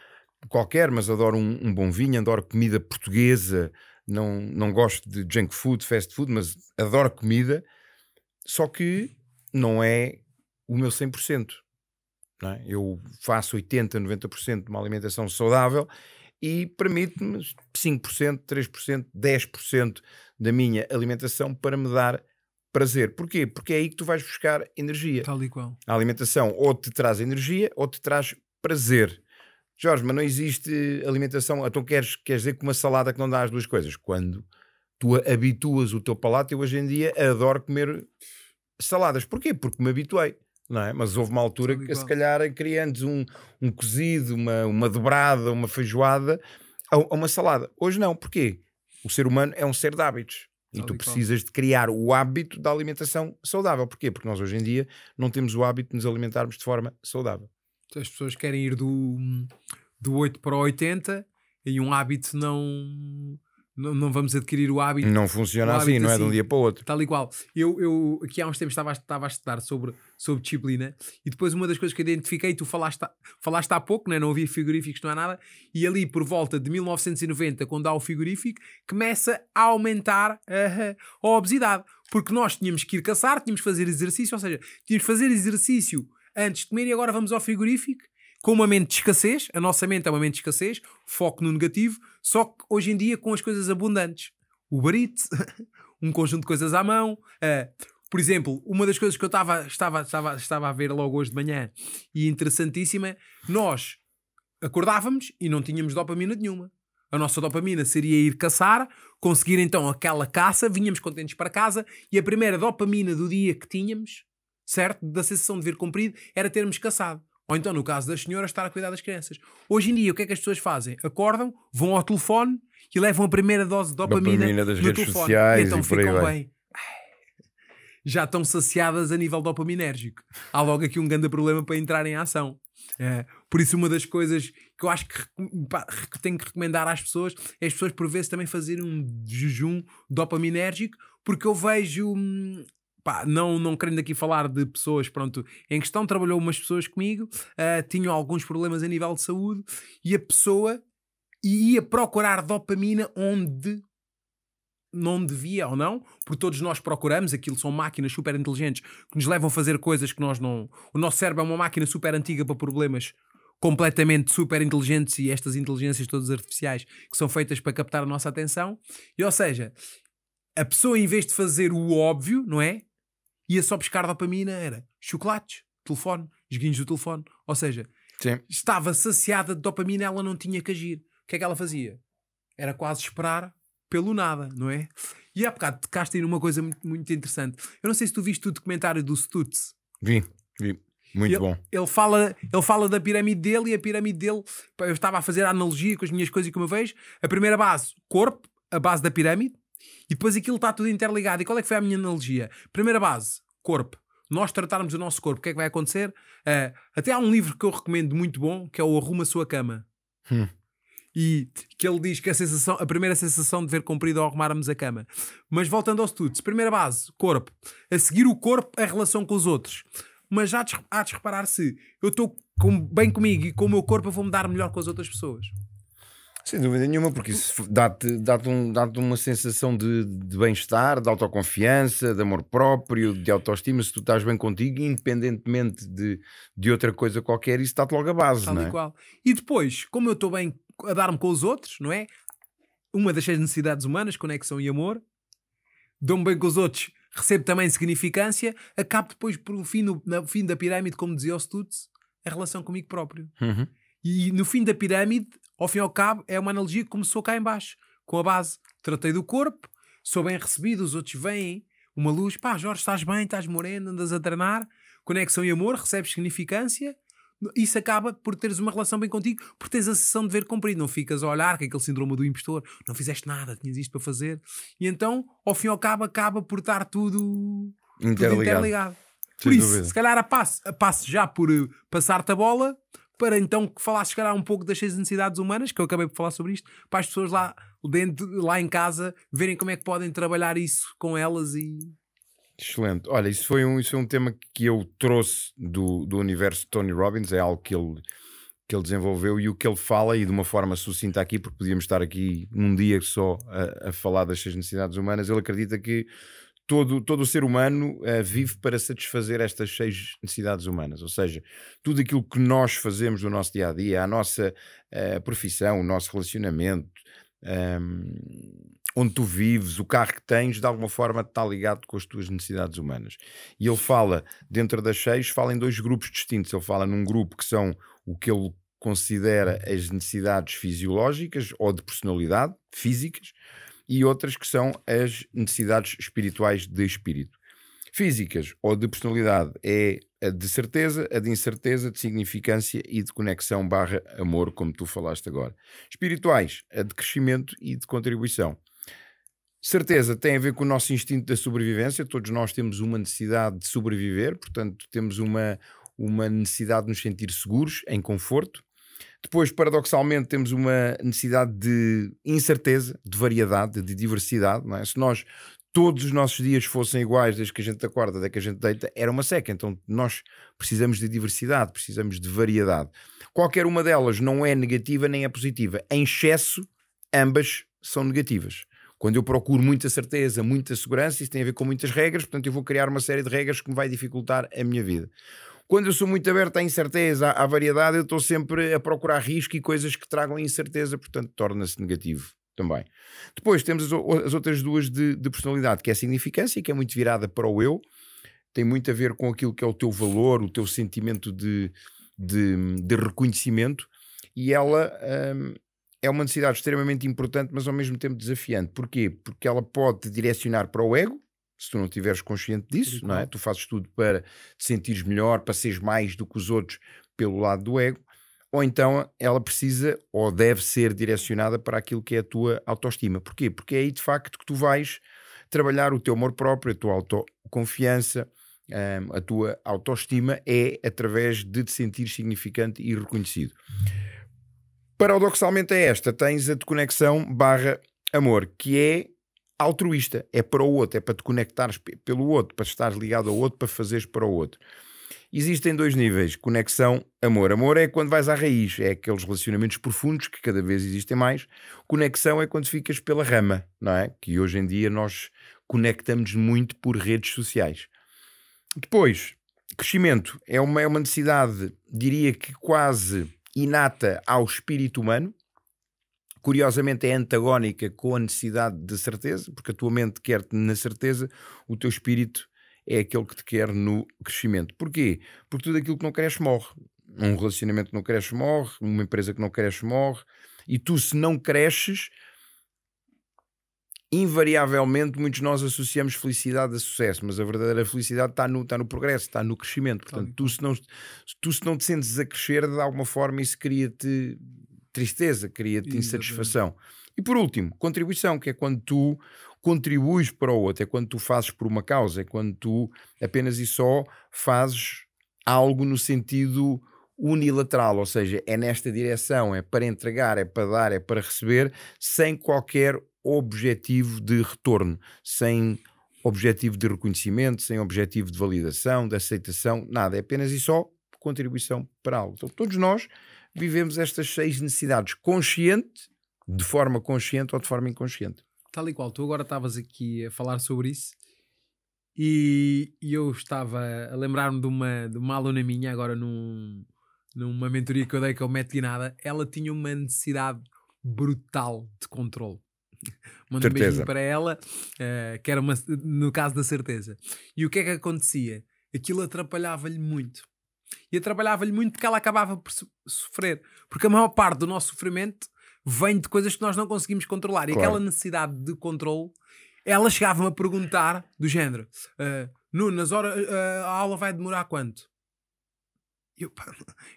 Speaker 2: qualquer, mas adoro um, um bom vinho, adoro comida portuguesa, não, não gosto de junk food, fast food, mas adoro comida, só que não é o meu 100%. Não é? Eu faço 80%, 90% de uma alimentação saudável e permite-me 5%, 3%, 10% da minha alimentação para me dar prazer. Porquê? Porque é aí que tu vais buscar energia. Tal e qual. A alimentação ou te traz energia ou te traz prazer. Jorge, mas não existe alimentação. Então queres, queres dizer que uma salada que não dá as duas coisas? Quando tu habituas o teu palato, eu hoje em dia adoro comer saladas. Porquê? Porque me habituei. Não é? Mas houve uma altura que, se calhar, queria antes um, um cozido, uma, uma dobrada, uma feijoada, a, a uma salada. Hoje não. Porquê? O ser humano é um ser de hábitos. E tu precisas de criar o hábito da alimentação saudável. Porquê? Porque nós hoje em dia não temos o hábito de nos alimentarmos de forma saudável
Speaker 1: as pessoas querem ir do, do 8 para o 80 e um hábito não. Não, não vamos adquirir o hábito. Não funciona assim, hábito assim, não é assim, de um assim, dia para o outro. Tal e qual. Eu, eu aqui há uns tempos estava, estava a estudar sobre, sobre disciplina e depois uma das coisas que eu identifiquei, tu falaste, falaste há pouco, né? não havia frigoríficos, não há nada, e ali por volta de 1990, quando há o frigorífico, começa a aumentar a, a obesidade. Porque nós tínhamos que ir caçar, tínhamos que fazer exercício, ou seja, tínhamos que fazer exercício antes de comer e agora vamos ao frigorífico com uma mente de escassez, a nossa mente é uma mente de escassez, foco no negativo, só que hoje em dia com as coisas abundantes. O barite, um conjunto de coisas à mão. Uh, por exemplo, uma das coisas que eu tava, estava, estava, estava a ver logo hoje de manhã e interessantíssima, nós acordávamos e não tínhamos dopamina nenhuma. A nossa dopamina seria ir caçar, conseguir então aquela caça, vínhamos contentes para casa e a primeira dopamina do dia que tínhamos certo? Da sensação de ver cumprido era termos caçado. Ou então, no caso das senhoras, estar a cuidar das crianças. Hoje em dia, o que é que as pessoas fazem? Acordam, vão ao telefone e levam a primeira dose de dopamina, dopamina das no redes telefone. sociais. E então e ficam bem. Já estão saciadas a nível dopaminérgico. Há logo aqui um grande problema para entrar em ação. É, por isso, uma das coisas que eu acho que pá, tenho que recomendar às pessoas é as pessoas, por vezes, também fazerem um jejum dopaminérgico, porque eu vejo. Hum, pá, não, não querendo aqui falar de pessoas, pronto, em questão trabalhou umas pessoas comigo, uh, tinham alguns problemas a nível de saúde e a pessoa ia procurar dopamina onde não devia ou não, porque todos nós procuramos, aquilo são máquinas super inteligentes que nos levam a fazer coisas que nós não. O nosso cérebro é uma máquina super antiga para problemas completamente super inteligentes e estas inteligências todas artificiais que são feitas para captar a nossa atenção. E ou seja, a pessoa em vez de fazer o óbvio, não é? ia só buscar dopamina, era chocolates, telefone, esguinhos do telefone. Ou seja, Sim. estava saciada de dopamina, ela não tinha que agir. O que é que ela fazia? Era quase esperar pelo nada, não é? E há bocado tocaste aí numa coisa muito, muito interessante. Eu não sei se tu viste o documentário do Stutz.
Speaker 2: Vi, vi. Muito ele, bom.
Speaker 1: Ele fala, ele fala da pirâmide dele e a pirâmide dele. Eu estava a fazer a analogia com as minhas coisas e como eu vejo. A primeira base, corpo, a base da pirâmide. E depois aquilo está tudo interligado. E qual é que foi a minha analogia? Primeira base, corpo. Nós tratarmos o nosso corpo, o que é que vai acontecer? Uh, até há um livro que eu recomendo muito bom, que é o Arruma a Sua Cama. Hum. E que ele diz que a, sensação, a primeira sensação de ver comprido ao arrumarmos a cama. Mas voltando ao estudo, primeira base, corpo. A seguir o corpo, a relação com os outros. Mas há de, há de reparar se eu estou com, bem comigo e com o meu corpo, eu vou me dar melhor com as outras pessoas.
Speaker 2: Sem dúvida nenhuma, porque isso dá-te dá um, dá uma sensação de, de bem-estar, de autoconfiança, de amor próprio, de autoestima. Se tu estás bem contigo, independentemente de, de outra coisa qualquer, isso está te logo a base. Tal não é?
Speaker 1: e E depois, como eu estou bem a dar-me com os outros, não é? Uma das seis necessidades humanas, conexão e amor, dou-me bem com os outros, recebo também significância, acabo depois, por fim, no, no, fim da pirâmide, como dizia o Stutz, a relação comigo próprio. Uhum. E no fim da pirâmide, ao fim e ao cabo, é uma analogia que começou cá embaixo, com a base. Tratei do corpo, sou bem recebido, os outros vêm, uma luz, pá, Jorge, estás bem, estás moreno, andas a treinar, conexão e amor, recebes significância. Isso acaba por teres uma relação bem contigo, por teres a sessão de ver cumprido, não ficas a olhar com é aquele síndrome do impostor, não fizeste nada, tinhas isto para fazer, e então, ao fim e ao cabo, acaba por estar tudo interligado. Tudo interligado. Por isso, se calhar a passo, a passo já por eh, passar-te a bola, para então que falasses, calhar, um pouco das seis necessidades humanas, que eu acabei por falar sobre isto, para as pessoas lá, dentro, lá em casa verem como é que podem trabalhar isso com elas e.
Speaker 2: Excelente. Olha, isso foi um, isso foi um tema que eu trouxe do, do universo de Tony Robbins, é algo que ele, que ele desenvolveu e o que ele fala, e de uma forma sucinta aqui, porque podíamos estar aqui um dia só a, a falar das seis necessidades humanas, ele acredita que todo, todo o ser humano uh, vive para satisfazer estas seis necessidades humanas, ou seja, tudo aquilo que nós fazemos no nosso dia a dia, a nossa uh, profissão, o nosso relacionamento, um, ehm, onde tu vives, o carro que tens, de alguma forma está ligado com as tuas necessidades humanas. E ele fala, dentro das seis, fala em dois grupos distintos. Ele fala num grupo que são o que ele considera as necessidades fisiológicas ou de personalidade, físicas, e outras que são as necessidades espirituais de espírito. Físicas ou de personalidade é a de certeza, a de incerteza, de significância e de conexão barra amor, como tu falaste agora. Espirituais, a de crescimento e de contribuição. Certeza tem a ver com o nosso instinto da sobrevivência. Todos nós temos uma necessidade de sobreviver, portanto, temos uma, uma necessidade de nos sentir seguros, em conforto. Depois, paradoxalmente, temos uma necessidade de incerteza, de variedade, de diversidade. É? Se nós todos os nossos dias fossem iguais, desde que a gente acorda, desde que a gente deita, era uma seca. Então nós precisamos de diversidade, precisamos de variedade. Qualquer uma delas não é negativa nem é positiva. Em excesso, ambas são negativas. Quando eu procuro muita certeza, muita segurança, isso tem a ver com muitas regras, portanto eu vou criar uma série de regras que me vai dificultar a minha vida. Quando eu sou muito aberto à incerteza, à, variedade, eu estou sempre a procurar risco e coisas que tragam incerteza, portanto, torna-se negativo também. Depois temos as, as outras duas de, de, personalidade, que é a significância, que é muito virada para o eu, tem muito a ver com aquilo que é o teu valor, o teu sentimento de, de, de reconhecimento, e ela hum, é uma necessidade extremamente importante, mas ao mesmo tempo desafiante. Porquê? Porque ela pode te direcionar para o ego, se tu não estiveres consciente disso, não é? Tu fazes tudo para te sentires melhor, para seres mais do que os outros pelo lado do ego, ou então ela precisa ou deve ser direcionada para aquilo que é a tua autoestima. Porquê? Porque é aí de facto que tu vais trabalhar o teu amor próprio, a tua autoconfiança, hum, a tua autoestima é através de te sentir significante e reconhecido. Paradoxalmente é esta, tens a desconexão barra amor, que é altruísta, é para o outro, é para te conectares pelo outro, para estar ligado ao outro, para fazeres para o outro. Existem dois níveis: conexão, amor. Amor é quando vais à raiz, é aqueles relacionamentos profundos que cada vez existem mais. Conexão é quando ficas pela rama, não é? Que hoje em dia nós conectamos muito por redes sociais. Depois, crescimento é uma, é uma necessidade, diria que quase inata ao espírito humano, curiosamente é antagónica com a necessidade de certeza, porque a tua mente quer-te na certeza, o teu espírito é aquele que te quer no crescimento. Porquê? Porque tudo aquilo que não cresce morre. Um relacionamento que não cresce morre, uma empresa que não cresce morre, e tu, se não cresces, invariavelmente muitos de nós associamos felicidade a sucesso, mas a verdadeira felicidade está no, está no progresso, está no crescimento. Portanto, tu se, não, tu se não te sentes a crescer, de alguma forma isso cria-te tristeza, cria-te insatisfação. E por último, contribuição, que é quando tu contribuis para o outro, é quando tu fazes por uma causa, é quando tu apenas e só fazes algo no sentido unilateral, ou seja, é nesta direção, é para entregar, é para dar, é para receber, sem qualquer objetivo de retorno, sem objetivo de reconhecimento, sem objetivo de validação, de aceitação, nada, é apenas e só contribuição para algo. Então, todos nós vivemos estas seis necessidades consciente, de forma consciente ou de forma inconsciente.
Speaker 1: Tal e qual, tu agora estavas aqui a falar sobre isso e, e eu estava a lembrar-me de uma, de uma aluna minha, agora num, numa mentoria que eu dei que eu meto de nada, ela tinha uma necessidade brutal de controle. certeza um beijinho para ela, uh, que era uma, no caso da certeza. E o que é que acontecia? Aquilo atrapalhava-lhe muito. E eu trabalhava-lhe muito porque ela acabava por sofrer. Porque a maior parte do nosso sofrimento vem de coisas que nós não conseguimos controlar. E aquela necessidade de controle, ela chegava-me a perguntar do género: uh, Nuno, horas, uh, ah, a aula vai demorar quanto? Eu, pá,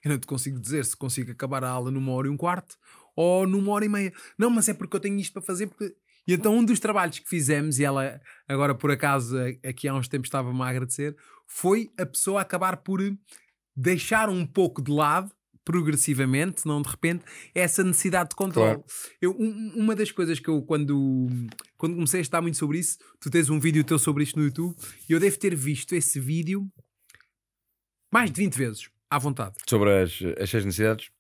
Speaker 1: eu não te consigo dizer se consigo acabar a aula numa hora e um quarto ou numa hora e meia. Não, mas é porque eu tenho isto para fazer. Porque... E então um dos trabalhos que fizemos, e ela agora por acaso aqui há uns tempos estava-me a agradecer, foi a pessoa acabar por deixar um pouco de lado progressivamente, não de repente, essa necessidade de controle. Claro. Eu, um, uma das coisas que eu, quando, quando comecei a estudar muito sobre isso, tu tens um vídeo teu sobre isto no YouTube, e eu devo ter visto esse vídeo mais de 20 vezes, à vontade.
Speaker 2: Sobre as, as necessidades?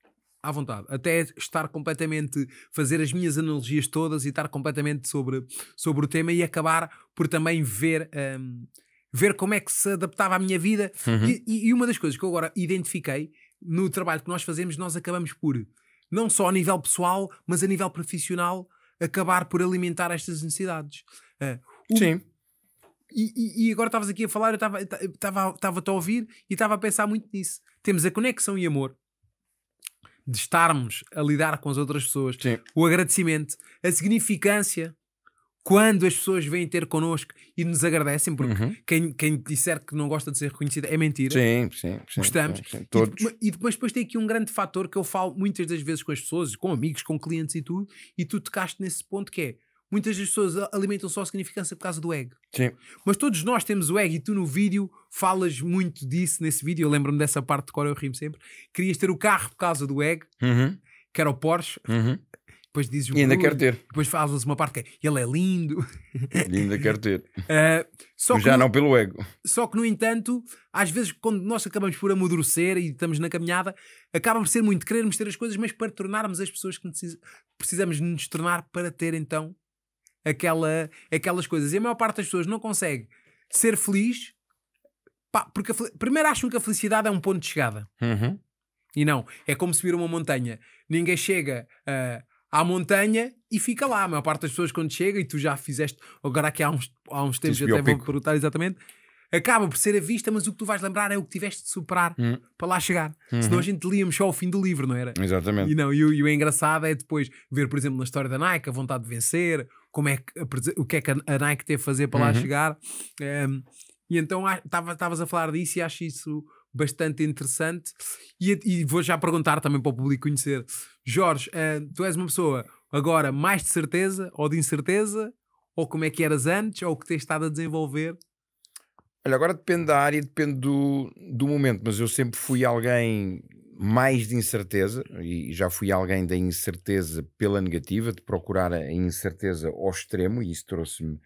Speaker 1: À vontade. Até estar completamente, fazer as minhas analogias todas e estar completamente sobre, sobre o tema e acabar por também ver. Hum, ver como é que se adaptava à minha vida. Uhum. E, e, uma das coisas que eu agora identifiquei no trabalho que nós fazemos, nós acabamos por, não só a nível pessoal, mas a nível profissional, acabar por alimentar estas necessidades. Uh, o... Sim. E, e, e, agora estavas aqui a falar, eu estava-te a ouvir e estava a pensar muito nisso. Temos a conexão e amor de estarmos a lidar com as outras pessoas, Sim. o agradecimento, a significância quando as pessoas vêm ter connosco e nos agradecem, porque uhum. quem, quem disser que não gosta de ser reconhecido é mentira. Sim,
Speaker 2: sim, sim Gostamos. Sim, sim, todos.
Speaker 1: E, e, depois, depois tem aqui um grande fator que eu falo muitas das vezes com as pessoas, com amigos, com clientes e tudo, e tu tocaste nesse ponto que é. Muitas das pessoas alimentam só a significância por causa do ego. Sim. Mas todos nós temos o ego e tu no vídeo falas muito disso nesse vídeo. Eu lembro-me dessa parte de cor, eu rimo sempre. Querias ter o carro por causa do ego, uhum. que era o Porsche. Uhum depois dizes o e ainda quer ter. Depois fazes uma parte que é, ele é lindo. E ainda quer ter. Uh, só já no, não pelo ego. Só que, no entanto, às vezes, quando nós acabamos por amadurecer e estamos na caminhada, acaba por ser muito querermos ter as coisas, mas para tornarmos as pessoas que precisamos nos tornar para ter então aquela, aquelas coisas. E a maior parte das pessoas não consegue ser feliz pá, porque primeiro acham que a felicidade é um ponto de chegada. Uhum. E não, é como subir uma montanha. Ninguém chega a. Uh, à montanha e fica lá. A maior parte das pessoas quando chega, e tu já fizeste, agora aqui há uns, há uns tempos até vou perguntar exatamente, acaba por ser a vista, mas o que tu vais lembrar é o que tiveste de superar hum. para lá chegar. Uhum. Senão a gente líamos só o fim do livro, não era? Exatamente. E, não, e, e o engraçado é depois ver, por exemplo, na história da Nike, a vontade de vencer, como é que, o que é que a Nike teve a fazer para uhum. lá chegar. Um, ehm, e então ah, estavas a falar disso e acho isso bastante interessante. E, e, vou já perguntar também para o público conhecer. Jorge, uh, tu és uma pessoa agora mais de certeza ou de incerteza? Ou como é que eras antes? Ou o que tens estado a desenvolver?
Speaker 2: Olha, agora depende da área, depende do, do momento, mas eu sempre fui alguém mais de incerteza e já fui alguém da incerteza pela negativa, de procurar a incerteza ao extremo e isso trouxe-me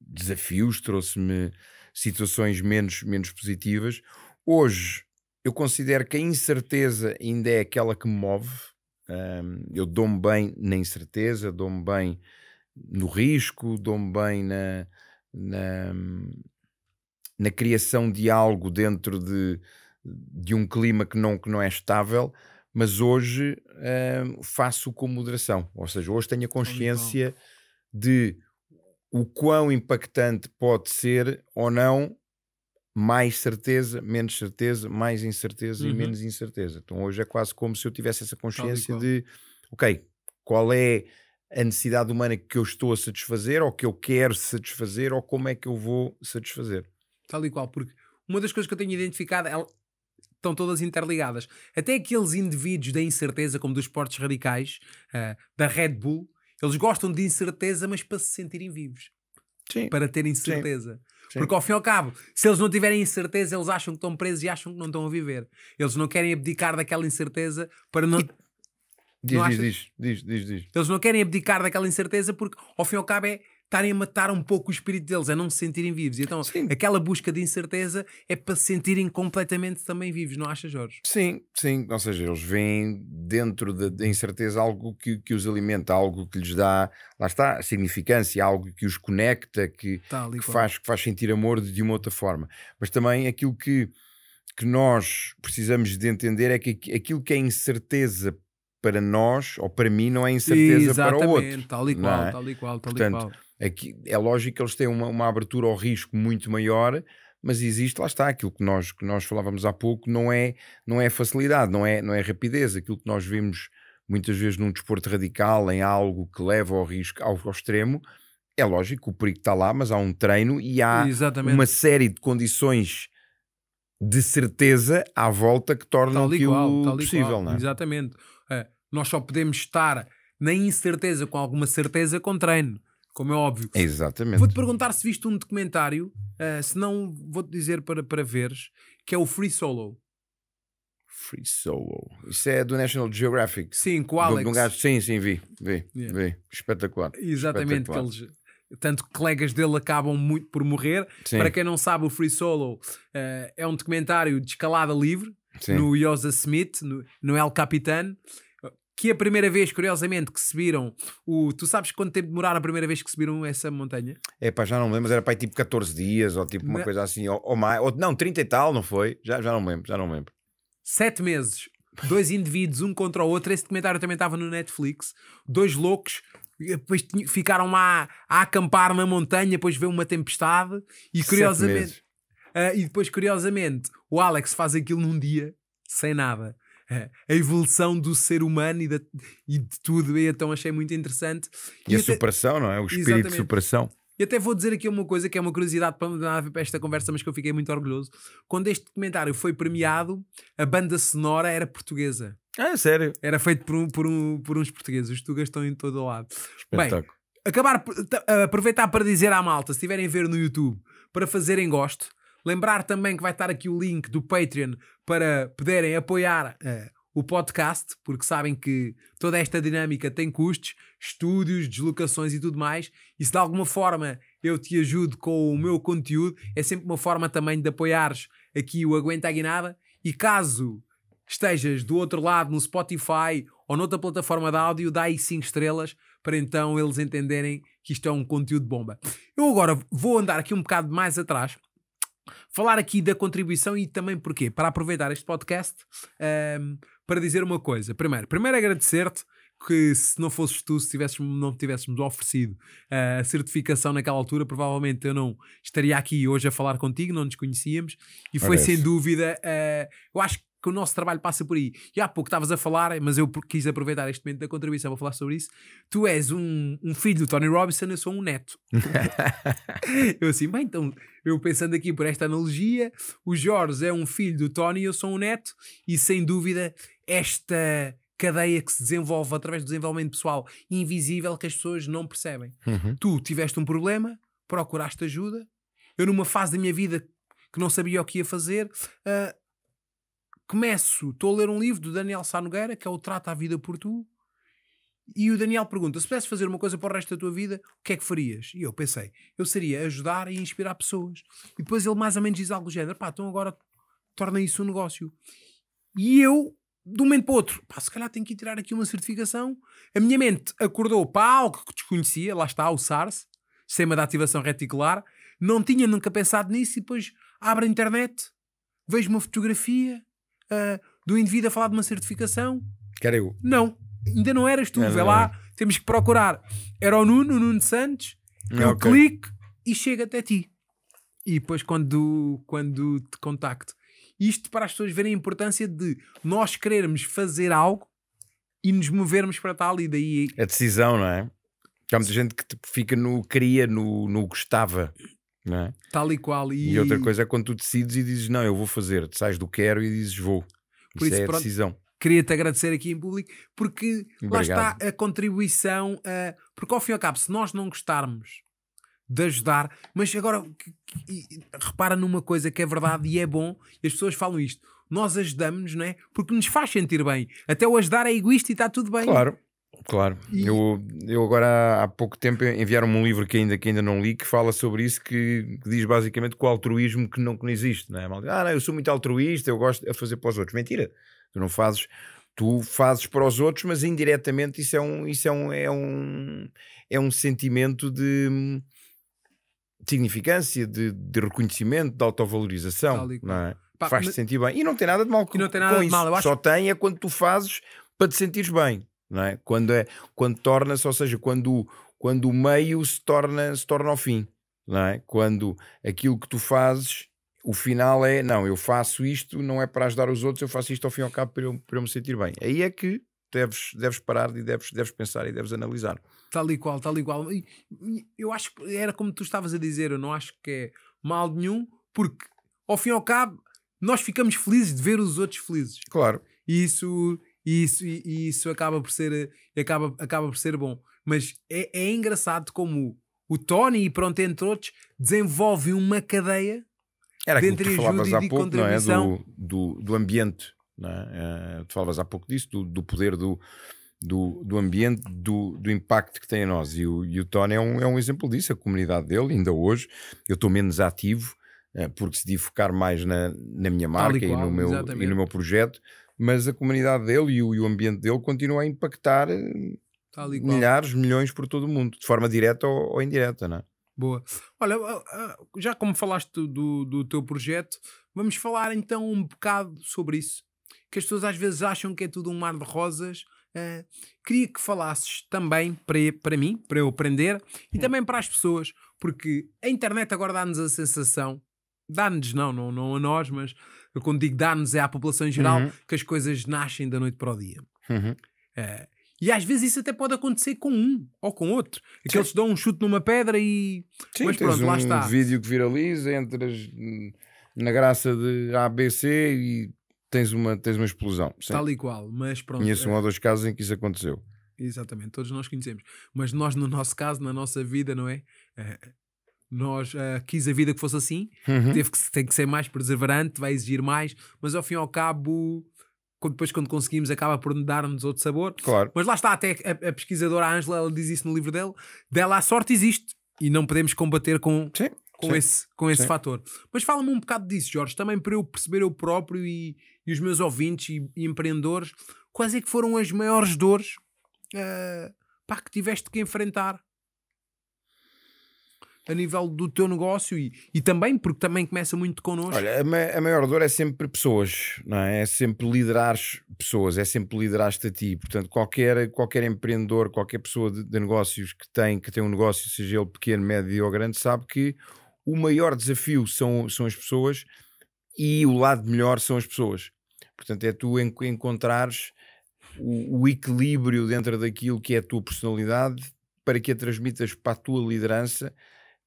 Speaker 2: desafios, trouxe-me situações menos, menos positivas. Hoje, eu considero que a incerteza ainda é aquela que me move. Um, eu dou-me bem na incerteza, dou-me bem no risco, dou-me bem na, na, na, criação de algo dentro de, de um clima que não, que não é estável, mas hoje um, faço com moderação. Ou seja, hoje tenho a consciência de o quão impactante pode ser ou não mais certeza, menos certeza, mais incerteza uhum. e menos incerteza. Então hoje é quase como se eu tivesse essa consciência de, ok, qual é a necessidade humana que eu estou a satisfazer ou que eu quero satisfazer ou como é que eu vou satisfazer.
Speaker 1: Tal e qual, porque uma das coisas que eu tenho identificado, estão todas interligadas. Até aqueles indivíduos da incerteza, como dos esportes radicais, uh, da Red Bull, eles gostam de incerteza, mas para se sentirem vivos. Sim. Para terem certeza. Sim. Sim. Porque ao fim e ao cabo, se eles não tiverem incerteza, eles acham que estão presos e acham que não estão a viver. Eles não querem abdicar daquela incerteza para não. E... Diz, não diz, diz,
Speaker 2: diz, diz, diz.
Speaker 1: Eles não querem abdicar daquela incerteza porque ao fim e ao cabo é estarem a matar um pouco o espírito deles, a não se sentirem vivos. Então, Sim. aquela busca de incerteza é para se sentirem completamente também vivos, não achas, Jorge? Sim,
Speaker 2: sim. Ou seja, eles veem dentro da de, de incerteza algo que, que os alimenta, algo que lhes dá, lá está, significância, algo que os conecta, que, tá, que faz, que faz sentir amor de uma outra forma. Mas também aquilo que, que nós precisamos de entender é que aquilo que é incerteza para nós, ou para mim, não é incerteza Exatamente, para o outro. Tal e qual, é? tal e qual, tal Portanto, e qual Aqui, é lógico que eles têm uma, uma abertura ao risco muito maior, mas existe, lá está, aquilo que nós, que nós falávamos há pouco, não é, não é facilidade, não é, não é rapidez. Aquilo que nós vemos muitas vezes num desporto radical, em algo que leva ao risco, ao, ao extremo, é lógico que o perigo está lá, mas há um treino e há Exatamente. uma série de condições de certeza à volta que tornam aquilo possível. Não é?
Speaker 1: Exatamente. É, nós só podemos estar na incerteza com alguma certeza com treino como é óbvio.
Speaker 2: Exatamente. Vou-te
Speaker 1: perguntar se viste um documentário, uh, se não, vou-te dizer para, para veres, que é o Free Solo.
Speaker 2: Free Solo. Isso é do National Geographic. Sim, com o Alex. Do, gajo, sim, sim, vi. Vi, yeah. vi. Espetacular. Exatamente, Espetacular. que eles
Speaker 1: tanto colegas dele acabam muito por morrer. Sim. Para quem não sabe, o Free Solo uh, é um documentário de escalada livre Sim. no Yosa Smith, no, no El Capitan que a primeira vez, curiosamente, que subiram o. Tu sabes quanto tempo demoraram a primeira vez que subiram essa montanha?
Speaker 2: É pá, já não me lembro, mas era para tipo 14 dias ou tipo uma coisa assim, ou, ou mais, ou não, 30 e tal, não foi? Já, já não me lembro, já não me lembro.
Speaker 1: Sete meses, dois indivíduos, um contra o outro. Esse documentário também estava no Netflix. Dois loucos depois ficaram lá a acampar na montanha, depois veio uma tempestade e curiosamente uh, e depois curiosamente o Alex faz aquilo num dia sem nada a evolução do ser humano e, da, e de tudo. E então achei muito interessante. E, e a até... superação, não é? O espírito Exatamente. de superação. E até vou dizer aqui uma coisa que é uma curiosidade para, para esta conversa, mas que eu fiquei muito orgulhoso. Quando este documentário foi premiado, a banda sonora era portuguesa. Ah, é sério? Era feito por, um, por, um, por uns portugueses. Os tugas estão em todo o lado. Espetáculo. Bem, acabar, aproveitar para dizer à malta, se estiverem a ver no YouTube, para fazerem gosto, Lembrar também que vai estar aqui o link do Patreon para poderem apoiar uh, o podcast, porque sabem que toda esta dinâmica tem custos, estúdios, deslocações e tudo mais. E se de alguma forma eu te ajudo com o meu conteúdo, é sempre uma forma também de apoiares aqui o Aguenta a Guinada. E caso estejas do outro lado no Spotify ou noutra plataforma de áudio, dá aí 5 estrelas para então eles entenderem que isto é um conteúdo bomba. Eu agora vou andar aqui um bocado mais atrás falar aqui da contribuição e também porquê? Para aproveitar este podcast um, ehm, para dizer uma coisa. Primeiro, primeiro agradecer-te que se não fosses tu, se tivesses, não tivéssemos oferecido uh, a certificação naquela altura, provavelmente eu não estaria aqui hoje a falar contigo, não nos conhecíamos, e foi Parece. sem dúvida, uh, eu acho que que o nosso trabalho passa por aí. E há pouco estavas a falar, mas eu quis aproveitar este momento da contribuição para falar sobre isso. Tu és um, um filho do Tony Robinson, eu sou um neto. eu assim, bem, então, eu pensando aqui por esta analogia, o Jorge é um filho do Tony, eu sou um neto, e sem dúvida, esta cadeia que se desenvolve através do desenvolvimento pessoal invisível que as pessoas não percebem. Uhum. Tu tiveste um problema, procuraste ajuda. Eu, numa fase da minha vida que não sabia o que ia fazer, uh, começo, estou a ler um livro do Daniel Sá Nogueira, que é o Trata a Vida por Tu, e o Daniel pergunta: se pudesse fazer uma coisa para o resto da tua vida, o que é que farias? E eu pensei: eu seria ajudar e inspirar pessoas. E depois ele mais ou menos diz algo do género: pá, então agora torna isso um negócio. E eu, de um momento para o outro, pá, se calhar tenho que tirar aqui uma certificação. A minha mente acordou para algo que desconhecia, lá está, o SARS, sistema de ativação reticular. Não tinha nunca pensado nisso e depois abro a internet, vejo uma fotografia uh, do indivíduo a falar de uma certificação. era eu. Não, ainda não eras tu, não, é vê não, lá, não. temos que procurar. Era o Nuno, o Nuno Santos, eu é okay. clico e chega até ti. E depois quando, quando te contacto. Isto para as pessoas verem a importância de nós querermos fazer algo e nos movermos para tal e daí...
Speaker 2: A decisão, não é? Há muita gente que fica no queria, no, no gostava. É? Tal e qual. E... e... outra coisa é quando tu decides e dizes não, eu vou fazer, tu sais do quero e dizes vou. Por isso, isso é pronto, a decisão.
Speaker 1: Queria-te agradecer aqui em público porque Obrigado. lá está a contribuição. A... Eh, porque ao fim e ao cabo, se nós não gostarmos de ajudar, mas agora repara numa coisa que é verdade e é bom, e as pessoas falam isto. Nós ajudamos, não é? Porque nos faz sentir bem. Até o ajudar é egoísta e está tudo bem. Claro.
Speaker 2: Claro, e... eu, eu agora há pouco tempo enviaram-me um livro que ainda, que ainda não li que fala sobre isso, que, que diz basicamente que o altruísmo que não, que não existe, não é? Ah, não, eu sou muito altruísta, eu gosto a fazer para os outros. Mentira, tu não fazes, tu fazes para os outros, mas indiretamente isso é um, isso é um, é um, é um sentimento de, significância, de, de reconhecimento, de autovalorização, não é? Pá, Faz-te mas... sentir bem. E não tem nada de mal com, não tem nada com de isso. Mal, acho... Só tem é quando tu fazes para te sentires bem não é? Quando é, quando torna-se, ou seja, quando quando o meio se torna se torna o fim, não é? Quando aquilo que tu fazes o final é, não, eu faço isto, não é para ajudar os outros, eu faço isto ao fim e ao cabo para eu, para eu me sentir bem. Aí é que deves, deves parar e deves, deves pensar e deves analisar.
Speaker 1: Tal e qual, tal e qual. eu acho que era como tu estavas a dizer, eu não acho que é mal nenhum, porque ao fim e ao cabo nós ficamos felizes de ver os outros felizes. Claro. E isso, e isso, e, e isso acaba, por ser, eh, acaba, acaba por ser bom. Mas é, é engraçado como o, Tony e pronto, entre outros, desenvolve uma cadeia Era entre ajuda e de pouco, não É? Do,
Speaker 2: do, do, ambiente, não é? uh, tu falavas há pouco disso, do, do poder do, do, do ambiente, do, do impacto que tem em nós. E o, e o Tony é um, é um exemplo disso, a comunidade dele, ainda hoje, eu estou menos ativo, eh, porque se focar mais na, na minha marca e, qual, e, no meu, e no meu projeto, mas a comunidade dele e o, e o ambiente dele continua a impactar eh, milhares, milhões por todo o mundo, de forma direta ou, ou indireta, não é?
Speaker 1: Boa. Olha, ah, ah, já como falaste do, do teu projeto, vamos falar então um bocado sobre isso. Que as pessoas às vezes acham que é tudo um mar de rosas. Uh, queria que falasses também para, para mim, para eu aprender, e hum. também para as pessoas, porque a internet agora dá-nos a sensação, dá-nos não, não, não a nós, mas eu quando digo dar-nos é à população em geral uhum. que as coisas nascem da noite para o dia. Uhum. É. e às vezes isso até pode acontecer com um ou com outro. É que eles dão um chute numa pedra e. Sim, Mas pronto, um lá está. um
Speaker 2: vídeo que viraliza, entras na graça de ABC e tens uma, tens uma explosão. Sim. Tal e qual. Mas pronto. Conheço é... um ou dois casos em que isso aconteceu.
Speaker 1: Exatamente, todos nós conhecemos. Mas nós, no nosso caso, na nossa vida, não é? é nós uh, quis a vida que fosse assim, uhum. teve que, tem que ser mais perseverante, vai exigir mais, mas ao fim e ao cabo, quando, depois quando conseguimos, acaba por dar-nos outro sabor. Claro. Mas lá está, até a, a pesquisadora Angela ela diz isso no livro dela: dela a sorte existe e não podemos combater com, sim, com sim, esse, com esse fator. Mas fala-me um bocado disso, Jorge, também para eu perceber eu próprio e, e os meus ouvintes e, e, empreendedores, quais é que foram as maiores dores uh, pá, que tiveste que enfrentar a nível do teu negócio e, e também, porque também começa muito connosco.
Speaker 2: Olha, a, ma a maior dor é sempre pessoas, não é? É sempre liderar pessoas, é sempre liderar-te a ti. Portanto, qualquer, qualquer empreendedor, qualquer pessoa de, de, negócios que tem, que tem um negócio, seja ele pequeno, médio ou grande, sabe que o maior desafio são, são as pessoas e o lado melhor são as pessoas. Portanto, é tu en encontrares o, o equilíbrio dentro daquilo que é a tua personalidade para que a transmitas para a tua liderança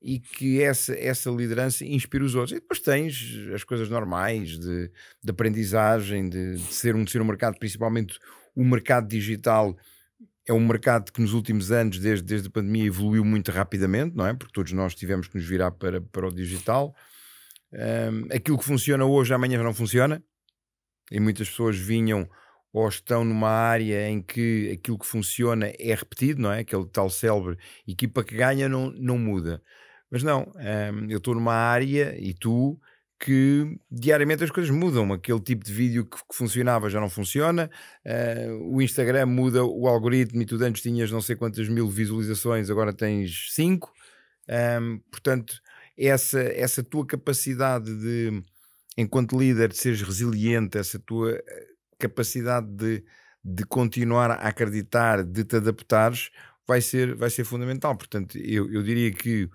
Speaker 2: e que essa, essa liderança inspire os outros. E depois tens as coisas normais de, de aprendizagem, de, de, ser um, de ser um mercado, principalmente o mercado digital é um mercado que nos últimos anos, desde, desde a pandemia, evoluiu muito rapidamente, não é? Porque todos nós tivemos que nos virar para, para o digital. Um, aquilo que funciona hoje, amanhã não funciona. E muitas pessoas vinham ou estão numa área em que aquilo que funciona é repetido, não é? Aquele tal célebre equipa que ganha não, não muda. Mas não, um, ehm, eu estou numa área e tu que diariamente as coisas mudam. Aquele tipo de vídeo que, que funcionava já não funciona. Uh, o Instagram muda o algoritmo e tu antes tinhas não sei quantas mil visualizações, agora tens cinco Um, ehm, portanto, essa, essa tua capacidade de, enquanto líder, de seres resiliente, essa tua eh, capacidade de, de continuar a acreditar, de te adaptares, vai ser, vai ser fundamental. Portanto, eu, eu diria que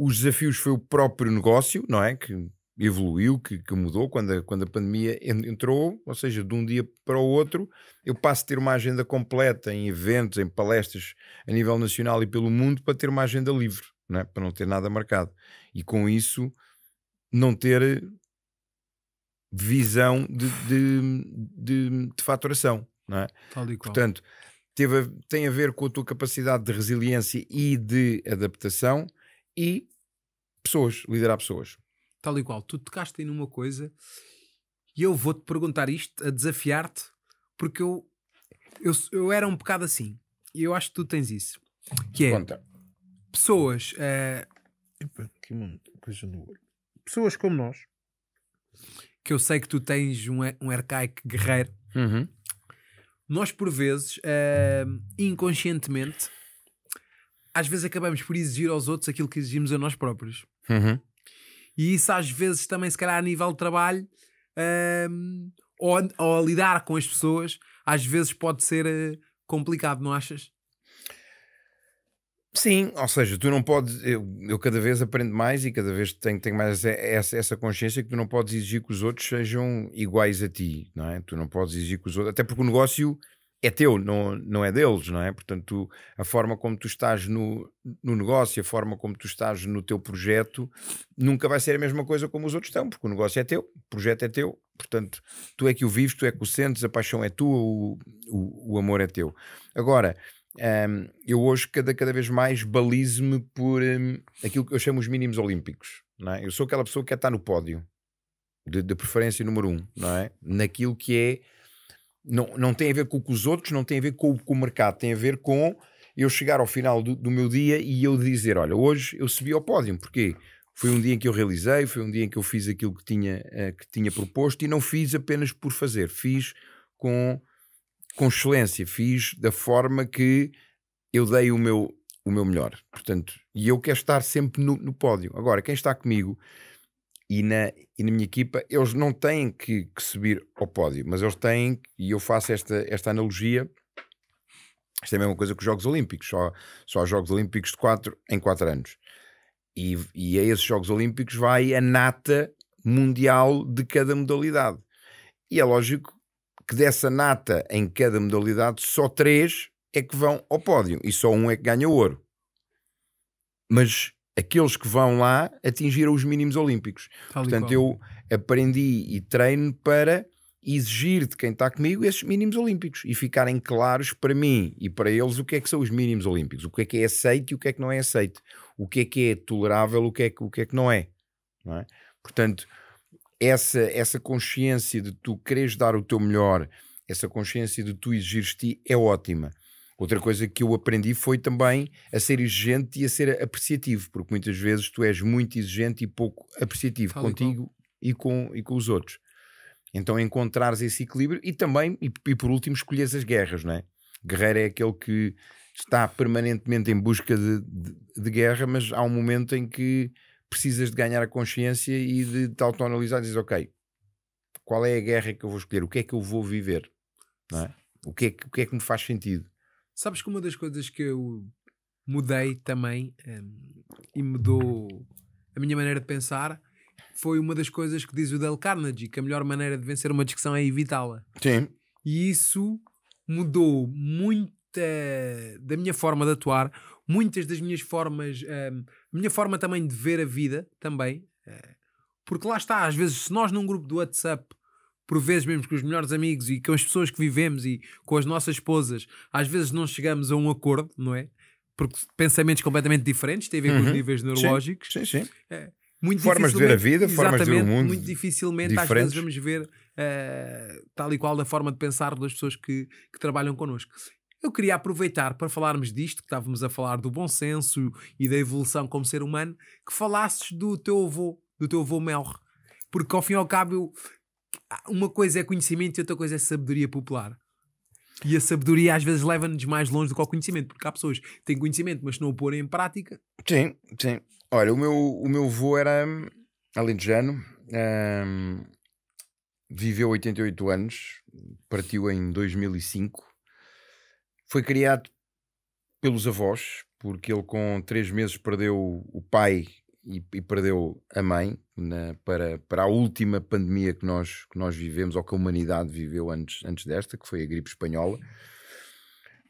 Speaker 2: os desafios foi o próprio negócio, não é? Que evoluiu, que, que, mudou quando a, quando a pandemia entrou, ou seja, de um dia para o outro, eu passo a ter uma agenda completa em eventos, em palestras a nível nacional e pelo mundo para ter uma agenda livre, não é? para não ter nada marcado. E com isso, não ter eh, visão de, de, de, de faturação. Não é? Portanto, teve a, tem a ver com a tua capacidade de resiliência e de adaptação e pessoas, liderar pessoas.
Speaker 1: Tal e qual. Tu tocaste aí numa coisa e eu vou-te perguntar isto, a desafiar-te, porque eu, eu, eu era um bocado assim. E eu acho que tu tens isso. Que é Conta. pessoas. Uh, eh, Epa, que coisa no olho. Pessoas como nós. Que eu sei que tu tens um, um arcaico guerreiro. Uhum. Nós, por vezes, uh, inconscientemente, às vezes acabamos por exigir aos outros aquilo que exigimos a nós próprios. Uhum. E isso às vezes também, se calhar, a nível de trabalho, um, ou, ou a lidar com as pessoas, às vezes pode ser uh, complicado, não achas? Sim,
Speaker 2: ou seja, tu não podes. Eu, eu, cada vez aprendo mais e cada vez tenho, tenho mais essa, essa consciência que tu não podes exigir que os outros sejam iguais a ti, não é? Tu não podes exigir que os outros. Até porque o negócio é teu, não, não é deles, não é? Portanto, tu, a forma como tu estás no, no negócio, a forma como tu estás no teu projeto, nunca vai ser a mesma coisa como os outros estão, porque o negócio é teu, o projeto é teu, portanto, tu é que o vives, tu é que o sentes, a paixão é tua, o, o, o amor é teu. Agora, um, eu hoje cada, cada vez mais balizo-me por um, aquilo que eu chamo os mínimos olímpicos, não é? Eu sou aquela pessoa que quer estar no pódio, de, de preferência número um, não é? Naquilo que é não, não tem a ver com, que os outros, não tem a ver com, com, o mercado, tem a ver com eu chegar ao final do, do meu dia e eu dizer: olha, hoje eu subi ao pódio, porque foi um dia em que eu realizei, foi um dia em que eu fiz aquilo que tinha, eh, que tinha proposto e não fiz apenas por fazer, fiz com, com excelência, fiz da forma que eu dei o meu, o meu melhor. Portanto, e eu quero estar sempre no, no pódio. Agora, quem está comigo e na, e na minha equipa, eles não têm que, que subir ao pódio, mas eles têm, e eu faço esta, esta analogia, isto é a mesma coisa que os Jogos Olímpicos, só, só há Jogos Olímpicos de 4 em 4 anos. E, e a esses Jogos Olímpicos vai a nata mundial de cada modalidade. E é lógico que dessa nata em cada modalidade, só três é que vão ao pódio e só um é que ganha ouro. Mas aqueles que vão lá atingiram os mínimos olímpicos. Tal Portanto, eu aprendi e treino para exigir de quem está comigo esses mínimos olímpicos e ficarem claros para mim e para eles o que é que são os mínimos olímpicos, o que é que é aceito e o que é que não é aceito, o que é que é tolerável, o que é que, o que, é que não, é, não é. Portanto, essa, essa consciência de tu quereres dar o teu melhor, essa consciência de tu exigir te é ótima. Outra coisa que eu aprendi foi também a ser exigente e a ser apreciativo, porque muitas vezes tu és muito exigente e pouco apreciativo Fala contigo e com, e com os outros. Então encontrares esse equilíbrio e também, e, e por último, escolheres as guerras, não é? Guerreiro é aquele que está permanentemente em busca de, de, de, guerra, mas há um momento em que precisas de ganhar a consciência e de te autoanalisar e dizer, ok, qual é a guerra que eu vou escolher? O que é que eu vou viver? Não é? o, que é que, o que é que me faz sentido?
Speaker 1: Sabes que uma das coisas que eu mudei também um, e mudou a minha maneira de pensar foi uma das coisas que diz o Dale Carnegie, que a melhor maneira de vencer uma discussão é evitá-la. Sim. E isso mudou muita da minha forma de atuar, muitas das minhas formas, um, a minha forma também de ver a vida também, eh, porque lá está, às vezes se nós num grupo do WhatsApp por vezes mesmo com os melhores amigos e com as pessoas que vivemos e com as nossas esposas, às vezes não chegamos a um acordo, não é? Porque pensamentos completamente diferentes têm a ver uhum. com os uhum. níveis neurológicos. Sim, sim. sim. É, muito formas de ver a vida, formas de ver o mundo. Muito dificilmente diferentes. às vezes vamos ver uh, tal e qual da forma de pensar das pessoas que, que trabalham connosco. Eu queria aproveitar para falarmos disto, que estávamos a falar do bom senso e da evolução como ser humano, que falasses do teu avô, do teu avô Melro. Porque ao fim e ao cabo eu, ah, uma coisa é conhecimento e outra coisa é sabedoria popular. E a sabedoria às vezes leva-nos mais longe do que o conhecimento, porque há pessoas que têm conhecimento, mas se não o porem em prática.
Speaker 2: Sim, sim. Olha, o meu, o meu avô era hum, alentejano, um, viveu 88 anos, partiu em 2005, foi criado pelos avós, porque ele com 3 meses perdeu o pai e, e, perdeu a mãe na, para, para a última pandemia que nós, que nós vivemos ou que a humanidade viveu antes, antes desta, que foi a gripe espanhola.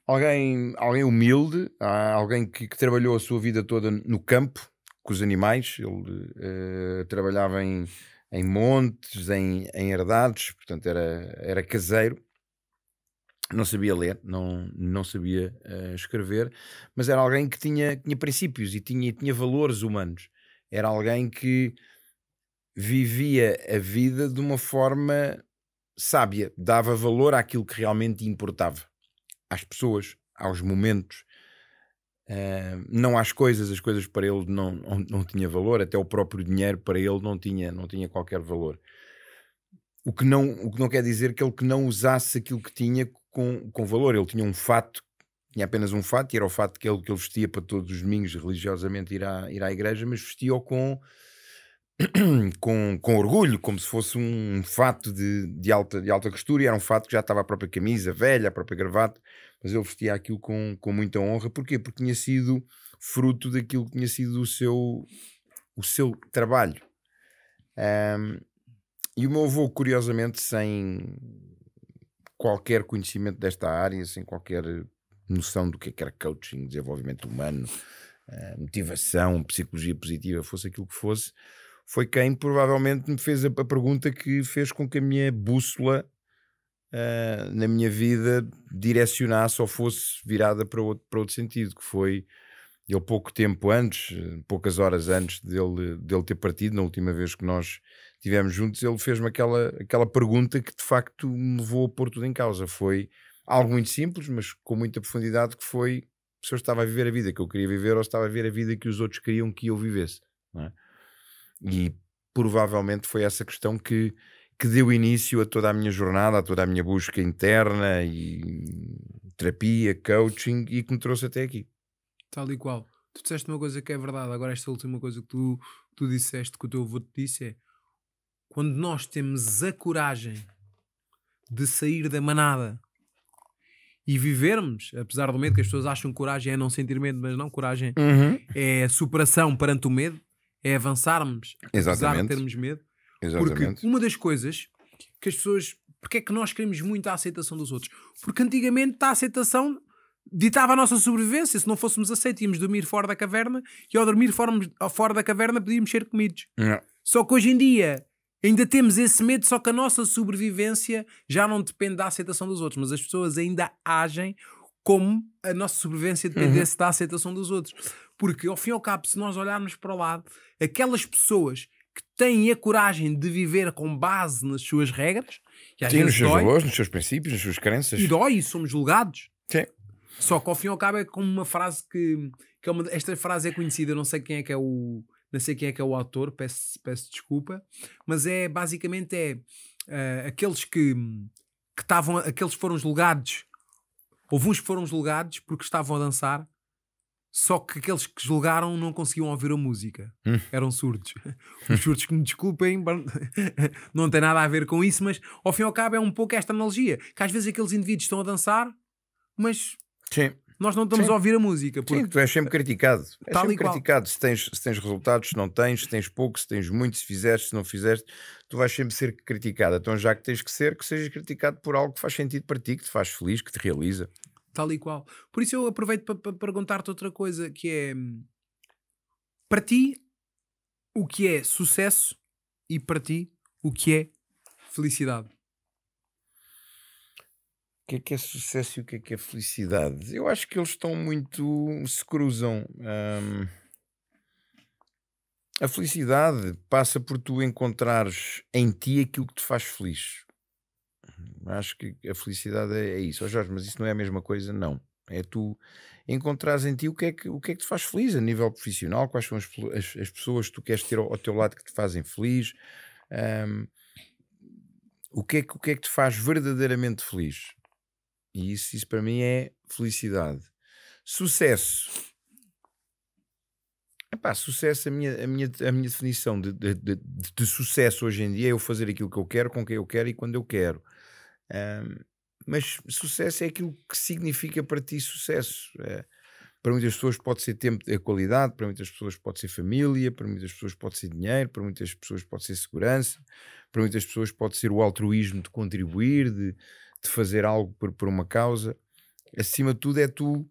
Speaker 2: Alguém, alguém humilde, alguém que, que trabalhou a sua vida toda no campo, com os animais, ele uh, trabalhava em, em montes, em, em herdades, portanto era, era caseiro não sabia ler, não, não sabia uh, escrever, mas era alguém que tinha, tinha princípios e tinha, tinha valores humanos. Era alguém que vivia a vida de uma forma sábia, dava valor àquilo que realmente importava, às pessoas, aos momentos, uh, não às coisas, as coisas para ele não, não, não, tinha valor, até o próprio dinheiro para ele não tinha, não tinha qualquer valor. O que, não, o que não quer dizer que ele que não usasse aquilo que tinha com, com valor, ele tinha um fato tinha apenas um fato, e era o fato que ele, que ele vestia para todos os domingos religiosamente ir à, ir à igreja, mas vestia-o com, com, com orgulho, como se fosse um fato de, de, alta, de alta costura, e era um fato que já estava a própria camisa velha, a própria gravata, mas ele vestia aquilo com, com muita honra. Porquê? Porque tinha sido fruto daquilo que tinha sido o seu, o seu trabalho. Um, e o meu avô, curiosamente, sem qualquer conhecimento desta área, sem qualquer noção do é que era coaching, desenvolvimento humano, eh, motivação, psicologia positiva, fosse aquilo que fosse, foi quem provavelmente me fez a, pergunta que fez com que a minha bússola eh, na minha vida direcionasse ou fosse virada para outro, para outro sentido, que foi ele pouco tempo antes, poucas horas antes dele, dele ter partido, na última vez que nós estivemos juntos, ele fez-me aquela, aquela pergunta que de facto me levou a pôr tudo em causa, foi algo muito simples, mas com muita profundidade, que foi se eu estava a viver a vida que eu queria viver ou estava a viver a vida que os outros queriam que eu vivesse. É? E provavelmente foi essa questão que, que deu início a toda a minha jornada, a toda a minha busca interna e terapia, coaching e que me trouxe até aqui.
Speaker 1: Tal e qual. Tu disseste uma coisa que é verdade, agora esta última coisa que tu, que tu disseste, que o teu avô te disse é quando nós temos a coragem de sair da manada e vivermos, apesar do medo, que as pessoas acham que coragem é não sentir medo, mas não, coragem uhum. é superação perante o medo, é avançarmos, Exatamente. apesar de termos medo. Exatamente. Porque uma das coisas que as pessoas. Porque é que nós queremos muito a aceitação dos outros? Porque antigamente a aceitação ditava a nossa sobrevivência. Se não fôssemos aceitos, íamos dormir fora da caverna e ao dormir fora, fora da caverna podíamos ser comidos. Não. É. Só que hoje em dia Ainda temos esse medo, só que a nossa sobrevivência já não depende da aceitação dos outros, mas as pessoas ainda agem como a nossa sobrevivência uhum. dependesse uhum. da aceitação dos outros. Porque, ao fim e ao cabo, se nós olharmos para o lado, aquelas pessoas que têm a coragem de viver com base nas suas regras, que às Sim, nos seus dói, valores, nos
Speaker 2: seus princípios, nas suas crenças. E
Speaker 1: dói, somos julgados. Sim. Só que, ao fim e ao cabo, é como uma frase que. que é uma, esta frase é conhecida, não sei quem é que é o não sei quem é que é o autor, peço, peço desculpa, mas é basicamente é uh, aqueles que que estavam, aqueles que foram julgados, houve uns que foram julgados porque estavam a dançar, só que aqueles que julgaram não conseguiam ouvir a música, hum. eram surdos. Os surdos que me desculpem, não tem nada a ver com isso, mas ao fim e ao cabo é um pouco esta analogia, que às vezes aqueles indivíduos estão a dançar, mas Sim nós não estamos Sim. a ouvir a música. Porque... Sim,
Speaker 2: tu és sempre criticado. É sempre criticado se tens, se tens resultados, se não tens, se tens pouco, se tens muito, se fizeste, se não fizeste, tu vais sempre ser criticado. Então, já que tens que ser, que sejas criticado por algo que faz sentido para ti, que te faz feliz, que te realiza.
Speaker 1: Tal e qual. Por isso eu aproveito para, para perguntar-te outra coisa, que é para ti o que é sucesso e para ti o que é felicidade que é que é sucesso
Speaker 2: e o que é que é felicidade? Eu acho que eles estão muito. se cruzam. Hum. a felicidade passa por tu encontrares em ti aquilo que te faz feliz. Acho que a felicidade é, é isso. Oh Jorge, mas isso não é a mesma coisa? Não. É tu encontrares em ti o que, é que, o que é que te faz feliz a nível profissional, quais são as, as, as pessoas que tu queres ter ao, ao, teu lado que te fazem feliz, hum. o, que é que, o que é que te faz verdadeiramente feliz. E isso, isso para mim é felicidade. Sucesso. Epá, sucesso, a minha, a minha, a minha definição de, de, de, de, sucesso hoje em dia é eu fazer aquilo que eu quero, com quem eu quero e quando eu quero. Um, mas sucesso é aquilo que significa para ti sucesso. É, para muitas pessoas pode ser tempo de qualidade, para muitas pessoas pode ser família, para muitas pessoas pode ser dinheiro, para muitas pessoas pode ser segurança, para muitas pessoas pode ser o altruísmo de contribuir, de, de fazer algo por, por uma causa, acima de tudo é tu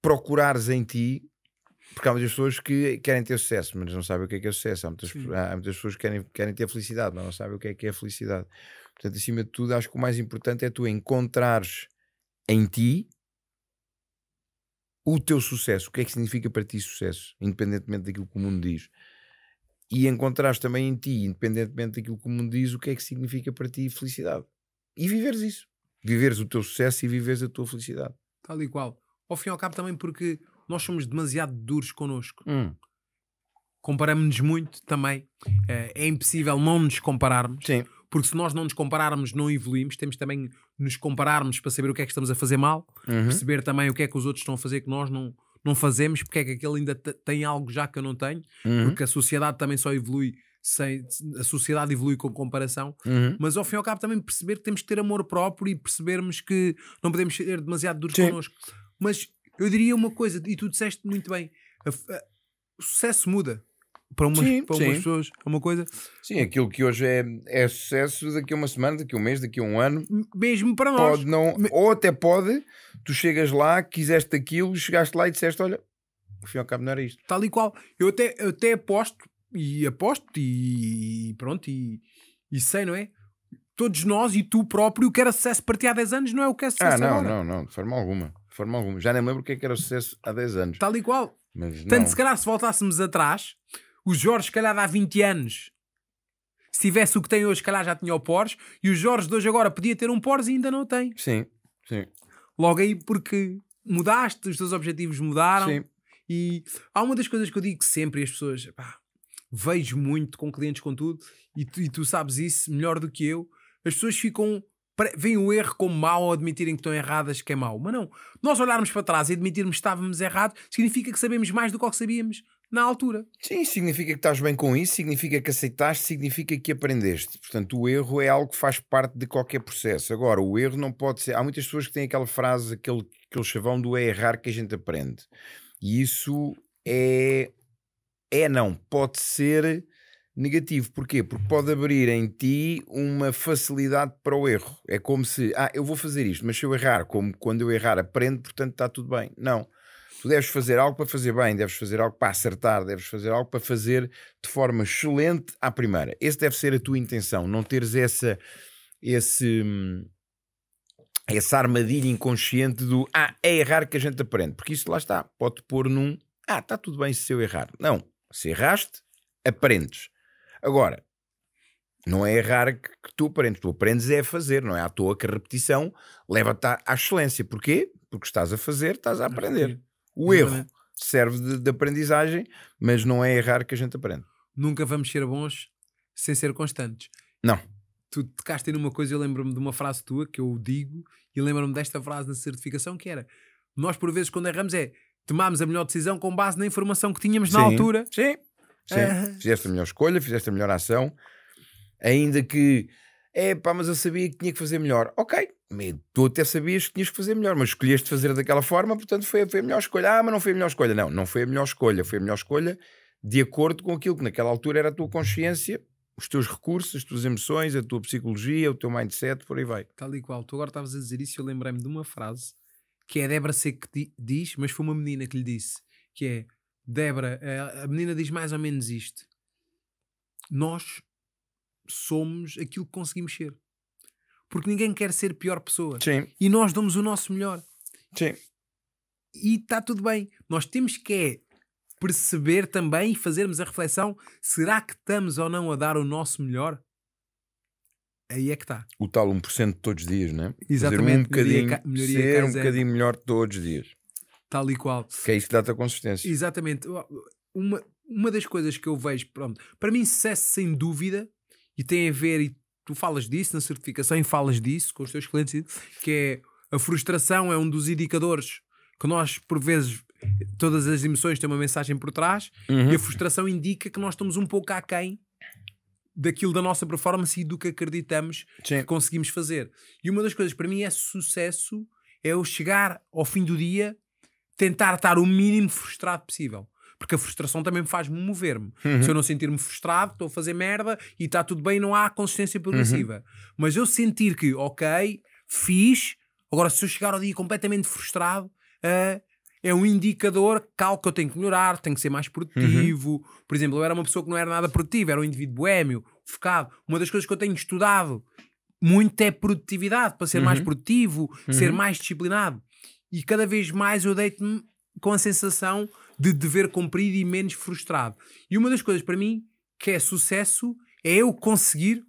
Speaker 2: procurares em ti, porque há muitas pessoas que querem ter sucesso, mas não sabem o que é que é sucesso. Há muitas, há muitas pessoas que querem, querem ter felicidade, mas não sabem o que é que é felicidade. Portanto, acima de tudo, acho que o mais importante é tu encontrares em ti o teu sucesso. O que é que significa para ti sucesso, independentemente daquilo que o mundo diz. E encontrares também em ti, independentemente daquilo que o mundo diz, o que é que significa para ti felicidade e viveres isso. Viveres o teu sucesso e viveres a tua felicidade.
Speaker 1: Tal e qual. Ao fim e ao cabo também porque nós somos demasiado duros connosco. Hum. Comparamos-nos muito também. Eh, é impossível não nos compararmos. Sim. Porque se nós não nos compararmos, não evoluímos. Temos também nos compararmos para saber o que é que estamos a fazer mal. Uhum. Perceber também o que é que os outros estão a fazer que nós não, não fazemos. Porque é que aquele ainda tem algo já que eu não tenho. Uhum. Porque a sociedade também só evolui sem, a sociedade evolui com comparação, uhum. mas ao fim e ao cabo também perceber que temos que ter amor próprio e percebermos que não podemos ser demasiado duros Sim. connosco. Mas eu diria uma coisa, e tu disseste muito bem: a, a, o sucesso muda. Para umas, sim, para sim. pessoas, é uma coisa. Sim, aquilo que
Speaker 2: hoje é, é sucesso, daqui a uma semana, daqui a um mês, daqui a um ano.
Speaker 1: Mesmo para nós. Pode não, Me... Ou até pode, tu chegas lá, quiseste aquilo, chegaste lá e disseste: olha, ao fim e ao cabo não era isto. Tal e qual. Eu até, eu até aposto, e aposto e, pronto, e, e, sei, não é? Todos nós e tu próprio, o que era sucesso para ti há 10 anos não é o que é sucesso ah, não, agora. não,
Speaker 2: não, de forma alguma. De forma alguma. Já nem lembro o que, é que era sucesso há 10 anos. Tal e qual. Mas Tanto não. se
Speaker 1: calhar se voltássemos atrás, o Jorge, se calhar há 20 anos, se tivesse o que tem hoje, se calhar já tinha o Porsche, e o Jorge de hoje agora podia ter um Porsche e ainda não tem.
Speaker 2: Sim, sim.
Speaker 1: Logo aí porque mudaste, os teus objetivos mudaram. Sim. E há uma das coisas que eu digo sempre, e as pessoas, pá, vejo muito com clientes com tudo e tu, e tu sabes isso melhor do que eu. As pessoas ficam veem o erro como mau ou admitirem que estão erradas que é mau. Mas não. Nós olharmos para trás e admitirmos que estávamos errados significa que sabemos mais do que, que sabíamos na altura. Sim, significa que estás bem com isso, significa que aceitaste, significa que
Speaker 2: aprendeste. Portanto, o erro é algo que faz parte de qualquer processo. Agora, o erro não pode ser. Há muitas pessoas que têm aquela frase, aquele, aquele chavão do é errar que a gente aprende. E isso é é não, pode ser negativo. Porquê? Porque pode abrir em ti uma facilidade para o erro. É como se, ah, eu vou fazer isto, mas se eu errar, como quando eu errar aprendo, portanto está tudo bem. Não. Tu deves fazer algo para fazer bem, deves fazer algo para acertar, deves fazer algo para fazer de forma excelente à primeira. Essa deve ser a tua intenção, não teres essa esse essa armadilha inconsciente do ah, é errar que a gente aprende, porque isso lá está, pode pôr num ah, está tudo bem se eu errar. Não, se erraste, aprendes. Agora, não é errar que, que tu aprendes. Tu aprendes é a fazer, não é à toa que a repetição leva-te à, à excelência. Porquê? Porque estás a fazer, estás a aprender. O erro serve de, de
Speaker 1: aprendizagem,
Speaker 2: mas não é errar que a gente aprende.
Speaker 1: Nunca vamos ser bons sem ser constantes. Não tu tocaste numa coisa, eu lembro-me de uma frase tua que eu digo e lembro-me desta frase na certificação que era: Nós por vezes quando erramos é tomámos a melhor decisão com base na informação que tínhamos na sim, altura. Sim, sim. Ah.
Speaker 2: Fizeste a melhor escolha, fizeste a melhor ação, ainda que é pá, mas eu sabia que tinha que fazer melhor. Ok, tu até sabias que tinhas que fazer melhor, mas escolheste fazer daquela forma, portanto foi, foi a melhor escolha. Ah, mas não foi a melhor escolha. Não, não foi a melhor escolha, foi a melhor escolha de acordo com aquilo que naquela altura era a tua consciência os teus recursos,
Speaker 1: as tuas emoções, a tua psicologia, o teu mindset, por aí vai. Tal e qual. Tu agora estavas a dizer isso e eu lembrei-me de uma frase que é a Débora Seco que diz, mas foi uma menina que lhe disse, que é, Débora, a menina diz mais ou menos isto. Nós somos aquilo que conseguimos ser. Porque ninguém quer ser pior pessoa. Sim. E nós damos o nosso melhor. Sim. E está tudo bem. Nós temos que é perceber também e fazermos a reflexão: será que estamos ou não a dar o nosso melhor? aí é que está.
Speaker 2: O tal 1% de todos os dias, não é? Exatamente. Fazer um bocadinho, melhoria, ser um bocadinho melhor todos os dias. Tal e qual. Que é isso que dá-te a consistência. Exatamente.
Speaker 1: Uma, uma das coisas que eu vejo, pronto, para mim sucesso sem dúvida, e tem a ver, e tu falas disso na certificação e falas disso com os teus clientes, que é a frustração é um dos indicadores que nós por vezes todas as emoções têm uma mensagem por trás uhum. e a uhum. frustração indica que nós estamos um pouco aquém daquilo da nossa performance e do que acreditamos Sim. que conseguimos fazer. E uma das coisas para mim é sucesso é eu chegar ao fim do dia, tentar estar o mínimo frustrado possível. Porque a frustração também me faz mover-me. Uhum. Se eu não sentir-me frustrado, estou a fazer merda e está tudo bem, não há consistência uhum. progressiva. Uhum. Mas eu sentir que, ok, fiz, agora se eu chegar ao dia completamente frustrado, uh, é um indicador cal que eu tenho que melhorar, tenho que ser mais produtivo. Uhum. Por exemplo, eu era uma pessoa que não era nada produtiva, era um indivíduo boêmio, focado. Uma das coisas que eu tenho estudado muito é produtividade, para ser uhum. mais produtivo, uhum. ser mais disciplinado. E cada vez mais eu deito-me com a sensação de dever cumprido e menos frustrado. E uma das coisas para mim que é sucesso é eu conseguir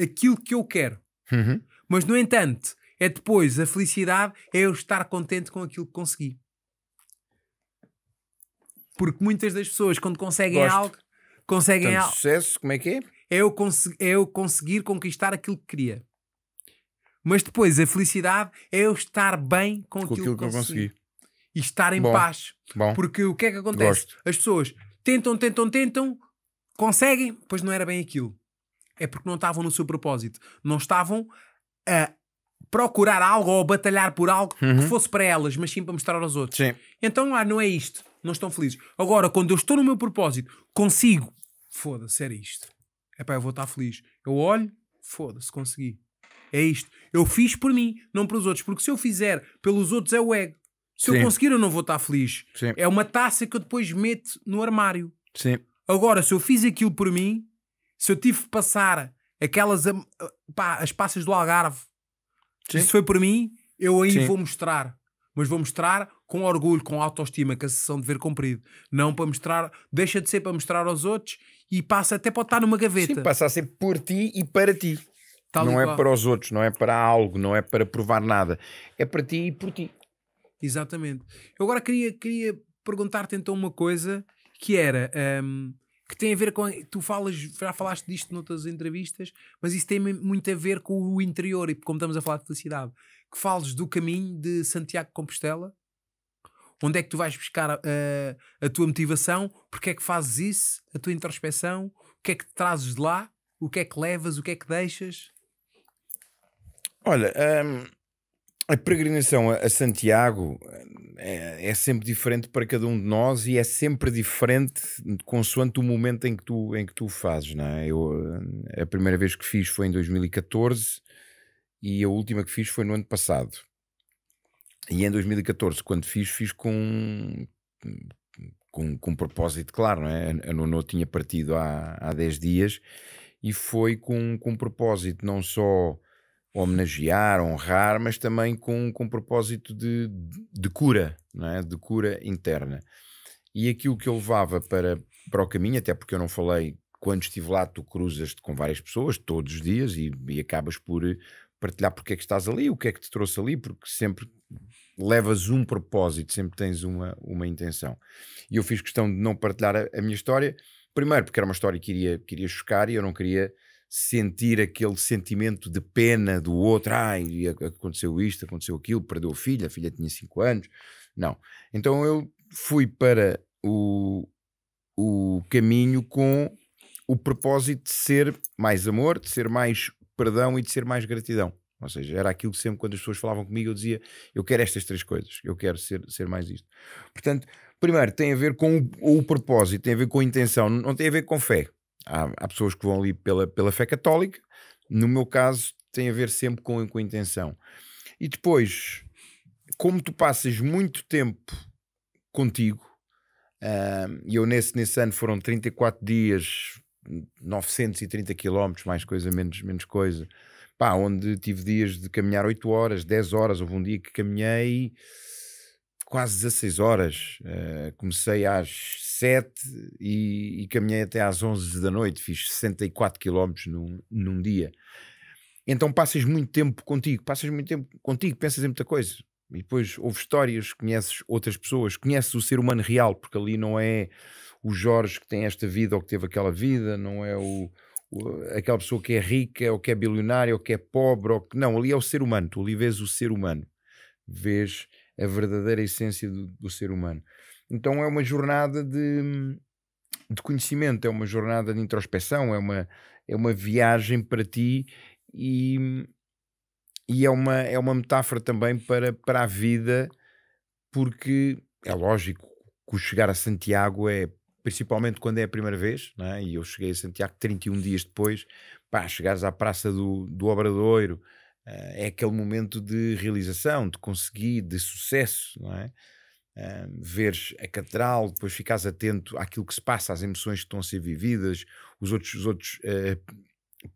Speaker 1: aquilo que eu quero. Uhum. Mas, no entanto, é depois, a felicidade é eu estar contente com aquilo que consegui. Porque muitas das pessoas, quando conseguem Gosto. algo, conseguem algo. sucesso, como é que é? É eu, é eu conseguir conquistar aquilo que queria. Mas depois, a felicidade é eu estar bem com, com aquilo, que, consegui. consegui. E estar em Bom. paz. Bom. Porque o que é que acontece? Gosto. As pessoas tentam, tentam, tentam, conseguem, pois não era bem aquilo. É porque não estavam no seu propósito. Não estavam a procurar algo ou batalhar por algo uhum. que fosse para elas, mas sim para mostrar aos outros. Sim. Então, ah, não é isto. Não estão felizes. Agora, quando eu estou no meu propósito, consigo. Foda-se, era isto. É para eu vou estar feliz. Eu olho, foda-se, consegui. É isto. Eu fiz por mim, não para os outros. Porque se eu fizer pelos outros, é o ego. Se sim. eu conseguir, eu não vou estar feliz. Sim. É uma taça que eu depois meto no armário. Sim. Agora, se eu fiz aquilo por mim, se eu tive que passar aquelas pá, as passas do Algarve Sim. foi por mim, eu aí Sim. vou mostrar. Mas vou mostrar com orgulho, com autoestima, que a sessão de ver cumprido. Não para mostrar, deixa de ser para mostrar aos outros e passa, até para estar numa gaveta. Sim, passa a ser por ti e para ti. Tal não é qual. para os
Speaker 2: outros, não é para algo, não é para provar nada.
Speaker 1: É para ti e por ti. Exatamente. Eu agora queria, queria perguntar-te então uma coisa que era. Um, que tem a ver com. Tu falas, já falaste disto noutras entrevistas, mas isso tem muito a ver com o interior, e como estamos a falar de felicidade, que fales do caminho de Santiago de Compostela, onde é que tu vais buscar a, a, tua motivação, porque é que fazes isso, a tua introspeção, o que é que trazes de lá, o que é que levas, o que é que deixas. Olha, hum,
Speaker 2: a peregrinação a Santiago eh, é, é, sempre diferente para cada um de nós e é sempre diferente consoante o momento em que tu, em que tu fazes, não é? Eu, eh, a primeira vez que fiz foi em 2014 e a última que fiz foi no ano passado. E em 2014, quando fiz, fiz com, com, com um propósito claro, não é? A Nono tinha partido há, há 10 dias e foi com, com um propósito não só homenagear, honrar, mas também com, com um propósito de, de cura, não é? de cura interna. E aquilo que eu levava para, para o caminho, até porque eu não falei, quando estive lá, tu cruzas-te com várias pessoas todos os dias e, e acabas por eh, partilhar porque é que estás ali, o que é que te trouxe ali, porque sempre levas um propósito, sempre tens uma, uma intenção. E eu fiz questão de não partilhar a, a minha história, primeiro porque era uma história que iria, que iria chocar e eu não queria sentir aquele sentimento de pena do outro, ai, ah, aconteceu isto, aconteceu aquilo, perdeu a filha, a filha tinha 5 anos. Não. Então eu fui para o, o caminho com o propósito de ser mais amor, de ser mais perdão e de ser mais gratidão. Ou seja, era aquilo que sempre quando as pessoas falavam comigo eu dizia, eu quero estas três coisas, eu quero ser, ser mais isto. Portanto, primeiro tem a ver com o, o propósito, tem a ver com a intenção, não tem a ver com fé. Há, há, pessoas que vão ali pela, pela fé católica, no meu caso tem a ver sempre com, com a intenção. E depois, como tu passas muito tempo contigo, e uh, eu nesse, nesse ano foram 34 dias, 930 quilómetros, mais coisa, menos, menos coisa, pá, onde tive dias de caminhar 8 horas, 10 horas, houve um dia que caminhei quase 16 horas, uh, comecei às 7 e, e caminhei até às 11 da noite, fiz 64 quilómetros num, num dia. Então passas muito tempo contigo, passas muito tempo contigo, pensas em muita coisa. E depois ouves histórias, conheces outras pessoas, conheces o ser humano real, porque ali não é o Jorge que tem esta vida ou que teve aquela vida, não é o, o aquela pessoa que é rica ou que é bilionária ou que é pobre. Ou que, não, ali é o ser humano, tu ali vês o ser humano, vês a verdadeira essência do, do ser humano. Então é uma jornada de, de conhecimento, é uma jornada de introspeção, é uma, é uma viagem para ti e, e é, uma, é uma metáfora também para, para a vida, porque é lógico que o chegar a Santiago é principalmente quando é a primeira vez, é? e eu cheguei a Santiago 31 dias depois, pá, chegares à Praça do, do Obradoiro, eh, é aquele momento de realização, de conseguir, de sucesso, não é? um, veres a catedral, depois ficares atento àquilo que se passa, às emoções que estão a ser vividas, os outros, os outros uh,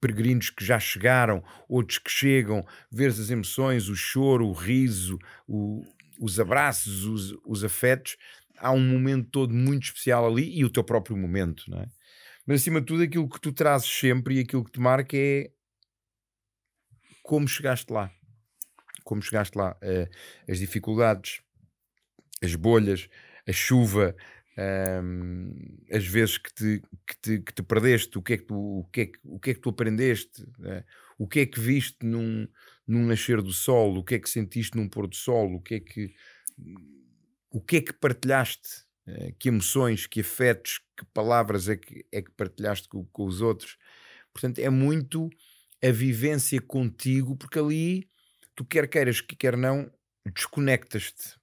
Speaker 2: peregrinos que já chegaram, outros que chegam, veres as emoções, o choro, o riso, o, os abraços, os, os, afetos. Há um momento todo muito especial ali e o teu próprio momento, não é? Mas acima de tudo, aquilo que tu trazes sempre e aquilo que te marca é como chegaste lá. Como chegaste lá. Uh, as dificuldades, as bolhas, a chuva, um, as vezes que te, que te, que, te, perdeste, o que é que tu, o que é que, o que, é que tu aprendeste, né? o que é que viste num, num nascer do sol, o que é que sentiste num pôr do sol, o que é que, o que, é que partilhaste, eh, que emoções, que afetos, que palavras é que, é que partilhaste com, com os outros. Portanto, é muito a vivência contigo, porque ali tu quer queiras, quer não, desconectas-te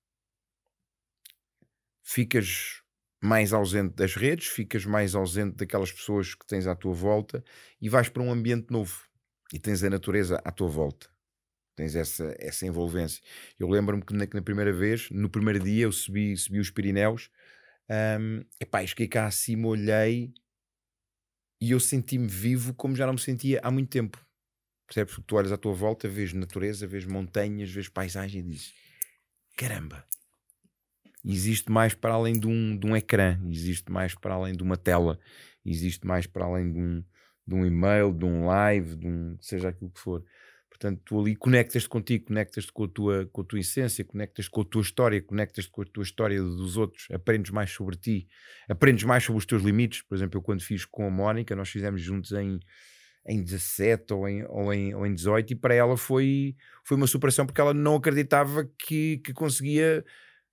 Speaker 2: ficas mais ausente das redes, ficas mais ausente daquelas pessoas que tens à tua volta e vais para um ambiente novo e tens a natureza à tua volta. Tens essa, essa envolvência. Eu lembro-me que na, na, primeira vez, no primeiro dia, eu subi, subi os Pirineus, um, epá, cheguei cá acima, olhei e eu senti-me vivo como já não me sentia há muito tempo. Percebes? Porque tu olhas à tua volta, vês natureza, vês montanhas, vês
Speaker 1: paisagem e dizes: caramba,
Speaker 2: existe mais para além de um, de um ecrã, existe mais para além de uma tela, existe mais para além de um, de um e-mail, de um live, de um, seja aquilo que for. Portanto, tu ali conectas-te contigo, conectas-te com a tua, com a tua essência, conectas-te com a tua história, conectas-te com a tua história dos outros, aprendes mais sobre ti, aprendes mais sobre os teus limites. Por exemplo, eu quando fiz com a Mónica, nós fizemos juntos em, em 17 ou em, ou, em, ou em 18 e para ela foi, foi uma superação porque ela não acreditava que, que conseguia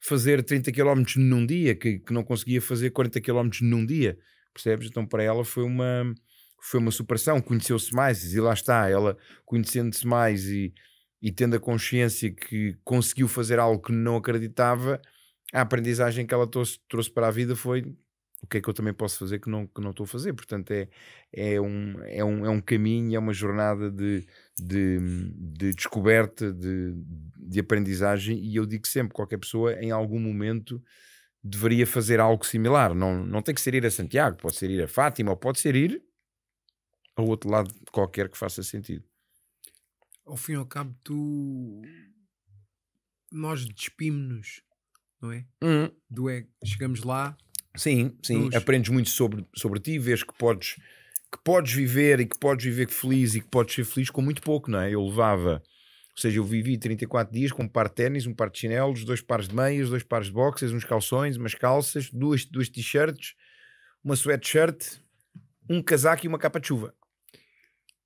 Speaker 2: fazer 30 km num dia, que, que não conseguia fazer 40 km num dia, percebes? Então para ela foi uma, foi uma superação, conheceu-se mais e lá está, ela conhecendo-se mais e, e tendo a consciência que conseguiu fazer algo que não acreditava, a aprendizagem que ela trouxe, trouxe para a vida foi o que é que eu também posso fazer que não, que não estou a fazer. Portanto, é, é, um, é, um, é um caminho, é uma jornada de, de, de descoberta, de, de aprendizagem. E eu digo sempre: qualquer pessoa, em algum momento, deveria fazer algo similar. Não, não tem que ser ir a Santiago, pode ser ir a Fátima, ou pode ser ir ao outro lado qualquer que faça sentido.
Speaker 1: Ao fim e ao cabo, tu. Nós despimos-nos, não é? Uhum. Do ego. É, chegamos lá,
Speaker 2: Sim, sim. Luz. Aprendes muito sobre, sobre ti, vês que podes, que podes viver e que podes viver feliz e que podes ser feliz com muito pouco, não é? Eu levava, ou seja, eu vivi 34 dias com um par de ténis, um par de chinelos, dois pares de meias, dois pares de boxers, uns calções, umas calças, duas,
Speaker 1: duas t-shirts, uma sweatshirt, um casaco e uma capa de chuva.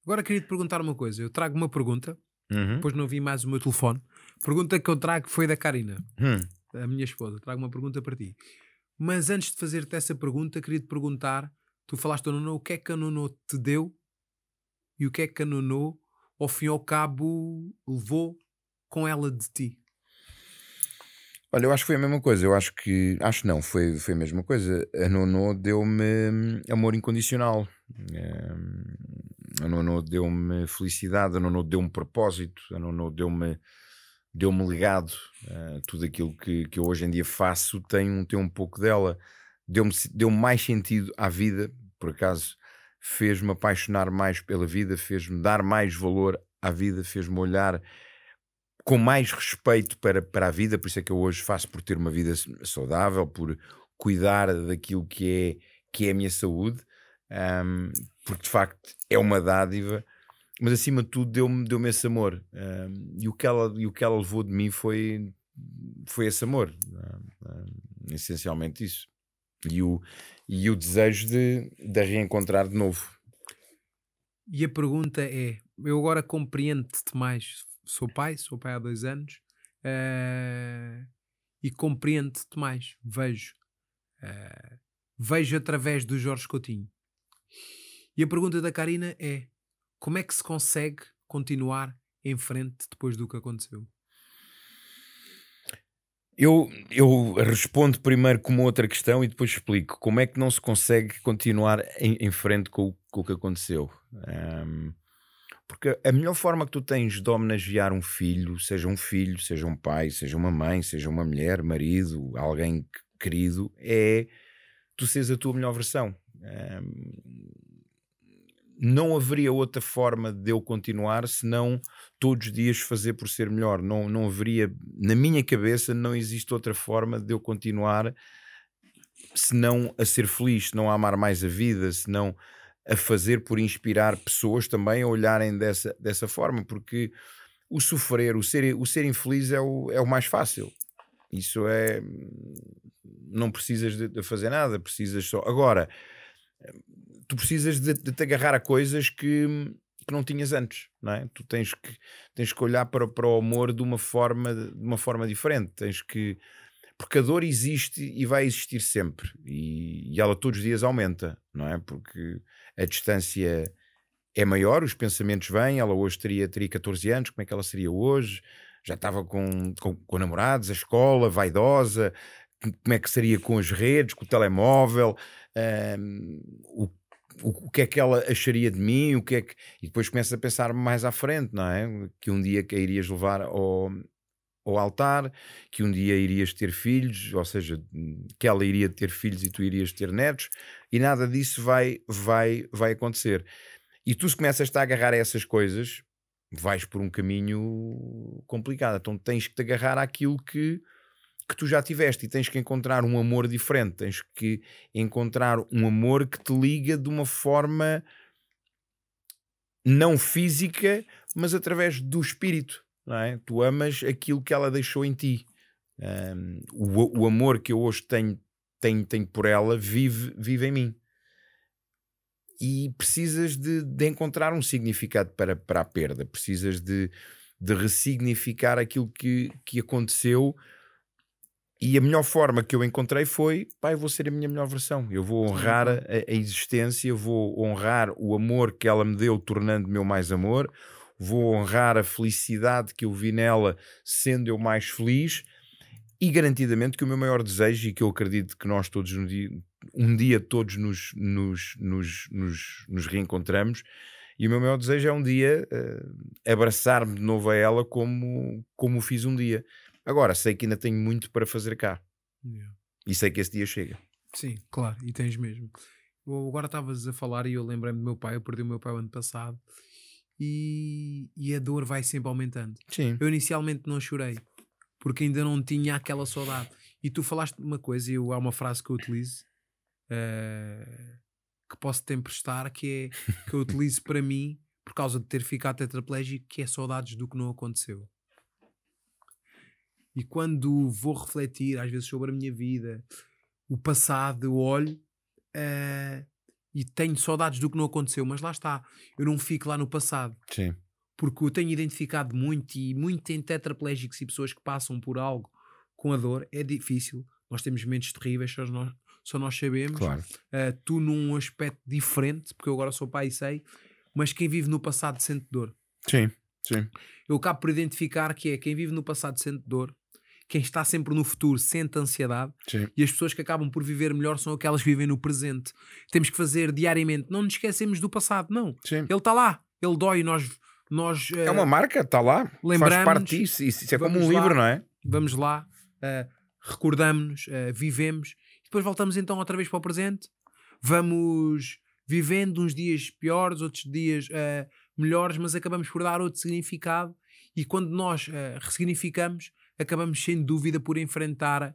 Speaker 1: Agora queria te perguntar uma coisa. Eu trago uma pergunta, uhum. depois não vi mais o meu telefone. A pergunta que eu trago foi da Karina, uhum. a minha esposa. Trago uma pergunta para ti. Mas antes de fazer-te essa pergunta, queria te perguntar: tu falaste ao Nono, o que é que a Nono te deu e o que é que a Nono, ao fim e ao cabo, levou com ela de ti?
Speaker 2: Olha, eu acho que foi a mesma coisa. Eu acho que. Acho não, foi, foi a mesma coisa. A Nono deu-me amor incondicional. Ehm, a Nono deu-me felicidade. A Nono deu-me propósito. A Nono deu-me deu-me legado. Uh, tudo aquilo que, que eu hoje em dia faço tem um, tem um pouco dela. Deu-me deu mais sentido à vida, por acaso, fez-me apaixonar mais pela vida, fez-me dar mais valor à vida, fez-me olhar com mais respeito para, para a vida. Por isso é que eu hoje faço por ter uma vida saudável, por cuidar daquilo que é, que é a minha saúde, um, porque de facto é uma dádiva mas acima de tudo deu-me deu esse amor. e, o que ela, e o que ela levou de mim foi, foi esse amor. essencialmente isso. E o, e o desejo de, de a reencontrar de novo.
Speaker 1: E a pergunta é: eu agora compreendo-te mais. Sou pai, sou pai há dois anos. Uh, e compreendo-te mais. Vejo. Uh, vejo através do Jorge Coutinho. E a pergunta da Karina é: como é que se consegue continuar em frente depois do que aconteceu?
Speaker 2: Eu, eu respondo primeiro com uma outra questão e depois explico como é que não se consegue continuar em, em frente com, com, o que aconteceu. Um, porque a melhor forma que tu tens de homenagear um filho, seja um filho, seja um pai, seja uma mãe, seja uma mulher, marido, alguém querido, é tu seres a tua melhor versão. Um, não haveria outra forma de eu continuar senão todos os dias fazer por ser melhor. Não, não haveria, na minha cabeça, não existe outra forma de eu continuar senão a ser feliz, senão a amar mais a vida, senão a fazer por inspirar pessoas também a olharem dessa, dessa forma, porque o sofrer, o ser, o ser infeliz é o, é o mais fácil. Isso é. Não precisas de, de fazer nada, precisas só. Agora tu precisas de, de, te agarrar a coisas que, que não tinhas antes, não é? Tu tens que, tens que olhar para, para o amor de uma, forma, de uma forma diferente, tens que... Porque a dor existe e vai existir sempre, e, e ela todos os dias aumenta, não é? Porque a distância é maior, os pensamentos vêm, ela hoje teria, teria 14 anos, como é que ela seria hoje? Já estava com, com, com namorados, a escola, vaidosa, como é que seria com as redes, com o telemóvel, um, o o, que é que ela acharia de mim, o que é que... E depois começas a pensar mais à frente, não é? Que um dia que a irias levar ao, ao altar, que um dia irias ter filhos, ou seja, que ela iria ter filhos e tu irias ter netos, e nada disso vai, vai, vai acontecer. E tu se começas a agarrar a essas coisas, vais por um caminho complicado. Então tens que te agarrar àquilo que que tu já tiveste e tens que encontrar um amor diferente, tens que encontrar um amor que te liga de uma forma não física, mas através do espírito. Não é? Tu amas aquilo que ela deixou em ti. Um, o, o, amor que eu hoje tenho, tenho, tenho por ela vive, vive em mim. E precisas de, de encontrar um significado para, para a perda, precisas de, de ressignificar aquilo que, que aconteceu e a melhor forma que eu encontrei foi: pai, vou ser a minha melhor versão. Eu vou honrar a, a existência, vou honrar o amor que ela me deu, tornando-me meu mais amor, vou honrar a felicidade que eu vi nela, sendo eu mais feliz. E garantidamente que o meu maior desejo, e que eu acredito que nós todos um dia, um dia todos nos, nos, nos, nos, nos reencontramos, e o meu maior desejo é um dia uh, abraçar-me de novo a ela como, como fiz um dia. Agora, sei que ainda tenho muito para fazer cá. Yeah. E sei que esse dia chega.
Speaker 1: Sim, claro, e tens mesmo. Eu agora estavas a falar e eu lembrei-me do meu pai, eu perdi o meu pai o ano passado e, e a dor vai sempre aumentando. Sim. Eu inicialmente não chorei porque ainda não tinha aquela saudade. E tu falaste uma coisa, e eu, há uma frase que eu utilizo uh, que posso te emprestar, que é que eu utilizo para mim, por causa de ter ficado tetraplégico, que é saudades do que não aconteceu. E quando vou refletir, às vezes, sobre a minha vida, o passado, olho uh, e tenho saudades do que não aconteceu, mas lá está, eu não fico lá no passado. Sim. Porque eu tenho identificado muito e muito em tetraplégicos e pessoas que passam por algo com a dor, é difícil. Nós temos momentos terríveis, só nós, só nós sabemos. Claro. Uh, tu num aspecto diferente, porque eu agora sou pai e sei, mas quem vive no passado sente dor.
Speaker 2: Sim, sim.
Speaker 1: Eu acabo por identificar que é quem vive no passado sente dor, quem está sempre no futuro sente ansiedade Sim. e as pessoas que acabam por viver melhor são aquelas que vivem no presente. Temos que fazer diariamente, não nos esquecemos do passado, não. Sim. Ele está lá, ele dói, nós. nós eh, é uma uh, marca, está
Speaker 2: lá, faz parte disso, isso, isso é como um lá, livro, não é?
Speaker 1: Vamos lá, uh, recordamos-nos, uh, vivemos, depois voltamos então outra vez para o presente, vamos vivendo uns dias piores, outros dias uh, melhores, mas acabamos por dar outro significado. E quando nós uh, ressignificamos, acabamos sem dúvida por enfrentar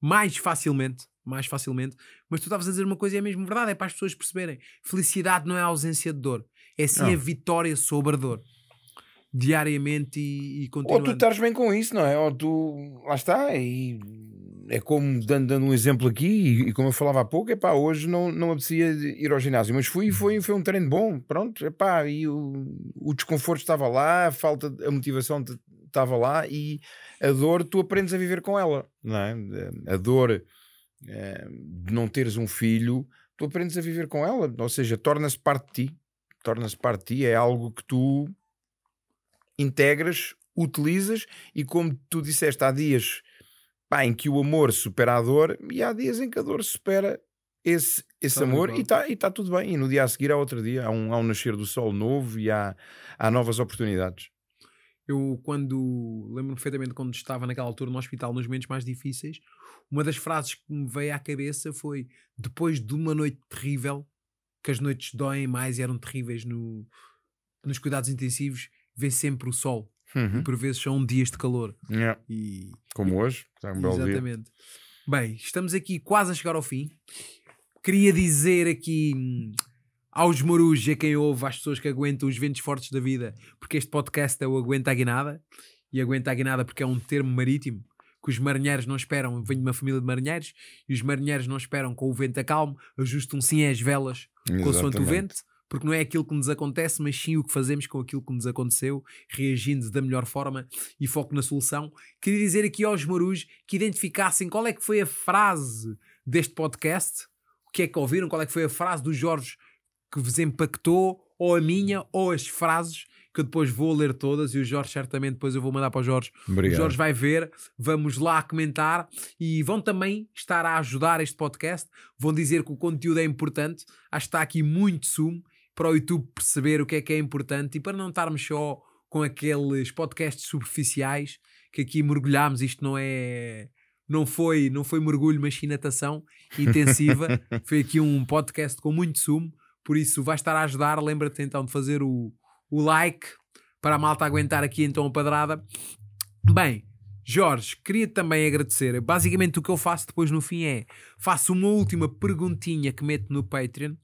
Speaker 1: mais facilmente, mais facilmente. Mas tu estavas a dizer uma coisa e é mesmo verdade, é para as pessoas perceberem. Felicidade não é a ausência de dor, é sim não. a vitória sobre a dor. Diariamente e, e Ou tu estás bem com isso,
Speaker 2: não é? Ou tu. Lá está, e é como dando, dando, um exemplo aqui, e, e, como eu falava há pouco, epá, hoje não, não apetecia ir ao ginásio, mas fui e foi, foi um treino bom, pronto, epá, e o, o desconforto estava lá, a falta, a motivação estava lá e a dor tu aprendes a viver com ela, não é? Eh, a dor é, de não teres um filho, tu aprendes a viver com ela, ou seja, torna-se parte de ti, torna-se parte de ti, é algo que tu integras, utilizas e como tu disseste, há dias pá, em que o amor supera a dor e há dias em que a dor supera esse, esse amor e está e tá tudo bem. E no dia a seguir há outro dia, há um, há um nascer do sol novo e há, há novas oportunidades.
Speaker 1: Eu, quando lembro-me perfeitamente quando estava naquela altura no hospital, nos momentos mais difíceis, uma das frases que me veio à cabeça foi: depois de uma noite terrível, que as noites doem mais e eram terríveis no, nos cuidados intensivos, vê sempre o sol. Uhum. E por vezes são dias de calor.
Speaker 2: Yeah. E, Como e, hoje, é um belo exatamente.
Speaker 1: dia. Bem, estamos aqui quase a chegar ao fim. Queria dizer aqui hum, aos morujos, a quem ouve, às pessoas que aguentam os ventos fortes da vida, porque este podcast é o Aguenta a Guinada, e Aguenta a Guinada porque é um termo marítimo que os marinheiros não esperam. Eu venho de uma família de marinheiros e os marinheiros não esperam com o vento a calmo, ajustam sim as velas consoante o vento, porque não é aquilo que nos acontece, mas sim o que fazemos com aquilo que nos aconteceu, reagindo da melhor forma e foco na solução. Queria dizer aqui aos marujos que identificassem qual é que foi a frase deste podcast, o que é que ouviram, qual é que foi a frase do Jorge que vos impactou, ou a minha, ou as frases que eu depois vou ler todas e o Jorge certamente depois eu vou mandar para o Jorge. Obrigado. O Jorge vai ver, vamos lá comentar e vão também estar a ajudar este podcast, vão dizer que o conteúdo é importante, acho que está aqui muito sumo para o YouTube perceber o que é que é importante e para não estarmos só com aqueles podcasts superficiais que aqui mergulhámos, isto não é não foi, não foi mergulho, mas sim natação intensiva. foi aqui um podcast com muito sumo por isso, vais estar a ajudar. Lembra-te então de fazer o, o like para a malta aguentar aqui então a padrada. Bem, Jorge, queria também agradecer. Basicamente, o que eu faço depois no fim é faço uma última perguntinha que meto no Patreon.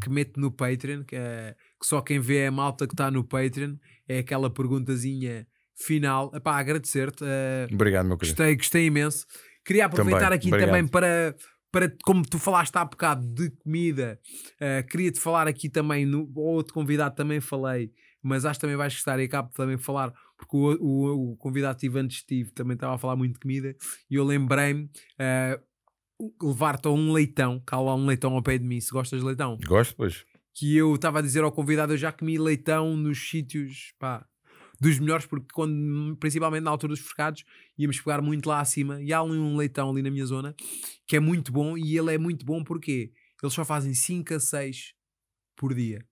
Speaker 1: Que meto no Patreon, que, é, que só quem vê é a malta que está no Patreon. É aquela perguntazinha final. Epá, agradecer-te. Uh, Obrigado, meu querido. Gostei, gostei imenso. Queria aproveitar também. aqui Obrigado. também para para, como tu falaste há bocado de comida, uh, queria-te falar aqui também, no, outro convidado também falei, mas acho que também vais gostar e acabo de também falar, porque o, o, o convidado que tive antes estive também estava a falar muito de comida e eu lembrei-me. Uh, Levar-te a um leitão, cala um leitão ao pé de mim. Se gostas de leitão, gosto, pois que eu estava a dizer ao convidado, eu já comi leitão nos sítios, pá, dos melhores, porque quando, principalmente na altura dos pescados, íamos pegar muito lá acima. E há ali um leitão ali na minha zona que é muito bom e ele é muito bom porque eles só fazem 5 a 6 por dia.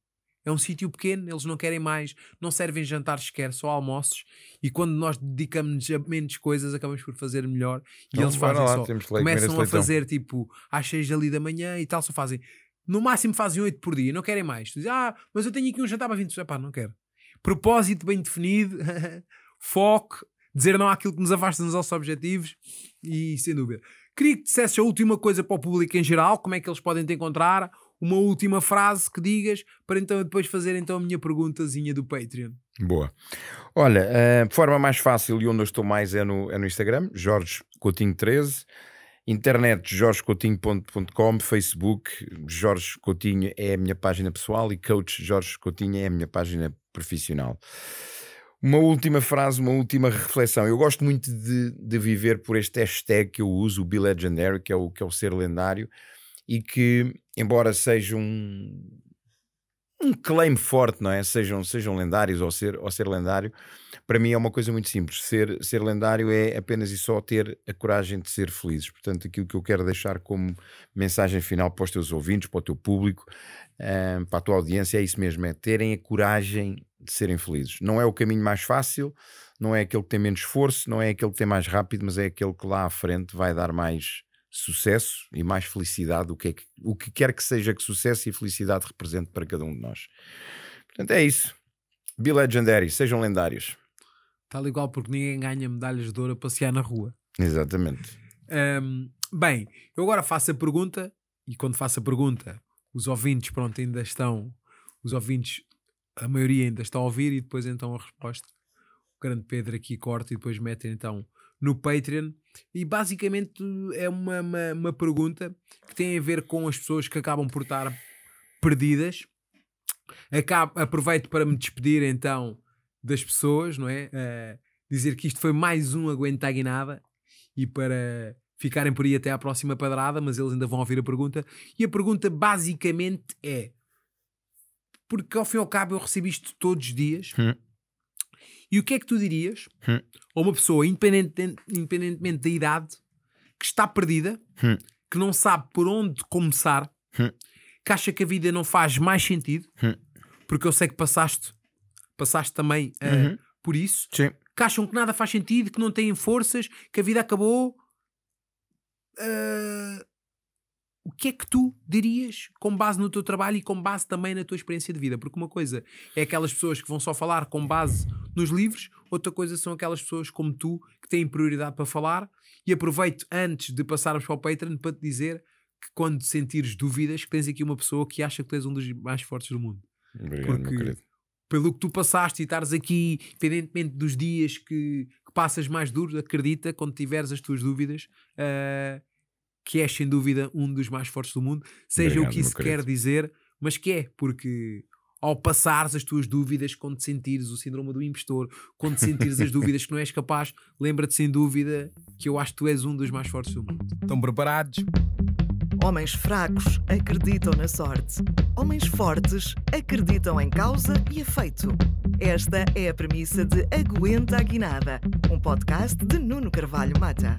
Speaker 1: É um sítio pequeno, eles não querem mais, não servem jantares sequer, só almoços. E quando nós dedicamos-nos a menos coisas, acabamos por fazer melhor. E então eles fazem lá, só. Começam a fazer tipo às 6 ali da manhã e tal, só fazem. No máximo fazem 8 por dia, não querem mais. Tu dizes, ah, mas eu tenho aqui um jantar para 20 pessoas. Pá, não quero propósito bem definido, foco, dizer não àquilo que nos afasta dos nossos objetivos e sem dúvida. Queria que dissesse a última coisa para o público em geral, como é que eles podem te encontrar, uma última frase que digas para então depois fazer então a minha perguntazinha do Patreon.
Speaker 2: Boa. Olha, a eh, forma mais fácil e onde eu estou mais é no, é no Instagram, Jorge Coutinho 13, internet jorgecoutinho.com, Facebook Jorge Coutinho é a minha página pessoal e Coach Jorge Coutinho é a minha página profissional. Uma última frase, uma última reflexão. Eu gosto muito de, de viver por este hashtag que eu uso, o Be Legendary, que é o, que é o ser lendário, e que, embora seja um, um claim forte, não é? Sejam, sejam lendários ou ser, ou ser lendário, para mim é uma coisa muito simples. Ser, ser lendário é apenas e só ter a coragem de ser felizes. Portanto, aquilo que eu quero deixar como mensagem final para os teus ouvintes, para o teu público, eh, para a tua audiência, é isso mesmo: é terem a coragem de serem felizes. Não é o caminho mais fácil, não é aquele que tem menos esforço, não é aquele que tem mais rápido, mas é aquele que lá à frente vai dar mais sucesso e mais felicidade, o que, é que, o que quer que seja que sucesso e felicidade represente para cada um de nós. Portanto, é isso. Be legendary, sejam lendários.
Speaker 1: Tal igual porque ninguém ganha medalhas de ouro a passear na rua. Exatamente. Um, bem, eu agora faço a pergunta, e quando faço a pergunta, os ouvintes, pronto, ainda estão, os ouvintes, a maioria ainda está a ouvir, e depois então a resposta. O grande Pedro aqui corta e depois metem então no Patreon. E basicamente é uma, uma, uma, pergunta que tem a ver com as pessoas que acabam por estar perdidas. Acabo, aproveito para me despedir então das pessoas, não é? Uh, dizer que isto foi mais um Aguenta Aguinada e para ficarem por aí até à próxima padrada, mas eles ainda vão ouvir a pergunta. E a pergunta basicamente é: porque ao fim e ao cabo eu recebo isto todos os dias. Hum. E o que é que tu dirias hum. a uma pessoa, independente, independentemente da idade, que está perdida, hum. que não sabe por onde começar, hum. que acha que a vida não faz mais sentido, hum. porque eu sei que passaste, passaste também uh, uhum. por isso, Sim. que acham que nada faz sentido, que não têm forças, que a vida acabou. Uh, o que é que tu dirias com base no teu trabalho e com base também na tua experiência de vida? Porque uma coisa é aquelas pessoas que vão só falar com base nos livros, outra coisa são aquelas pessoas como tu que têm prioridade para falar. E aproveito antes de passarmos para o Patreon para te dizer que quando sentires dúvidas, que tens aqui uma pessoa que acha que tu és um dos mais fortes do mundo. Obrigado, Porque, meu querido. Pelo que tu passaste e estares aqui, independentemente dos dias que, que passas mais duros, acredita quando tiveres as tuas dúvidas. Uh, que és sem dúvida um dos mais fortes do mundo, seja Obrigado, o que isso quer dizer, mas que é, porque ao passares as tuas dúvidas, quando te sentires o síndrome do impostor, quando te sentires as dúvidas que não és capaz, lembra-te sem dúvida que eu acho que tu és um dos mais fortes do mundo. Estão preparados? Homens fracos acreditam na sorte. Homens fortes acreditam em causa e efeito. Esta é a premissa de Aguenta a Guinada, um podcast de Nuno Carvalho Mata.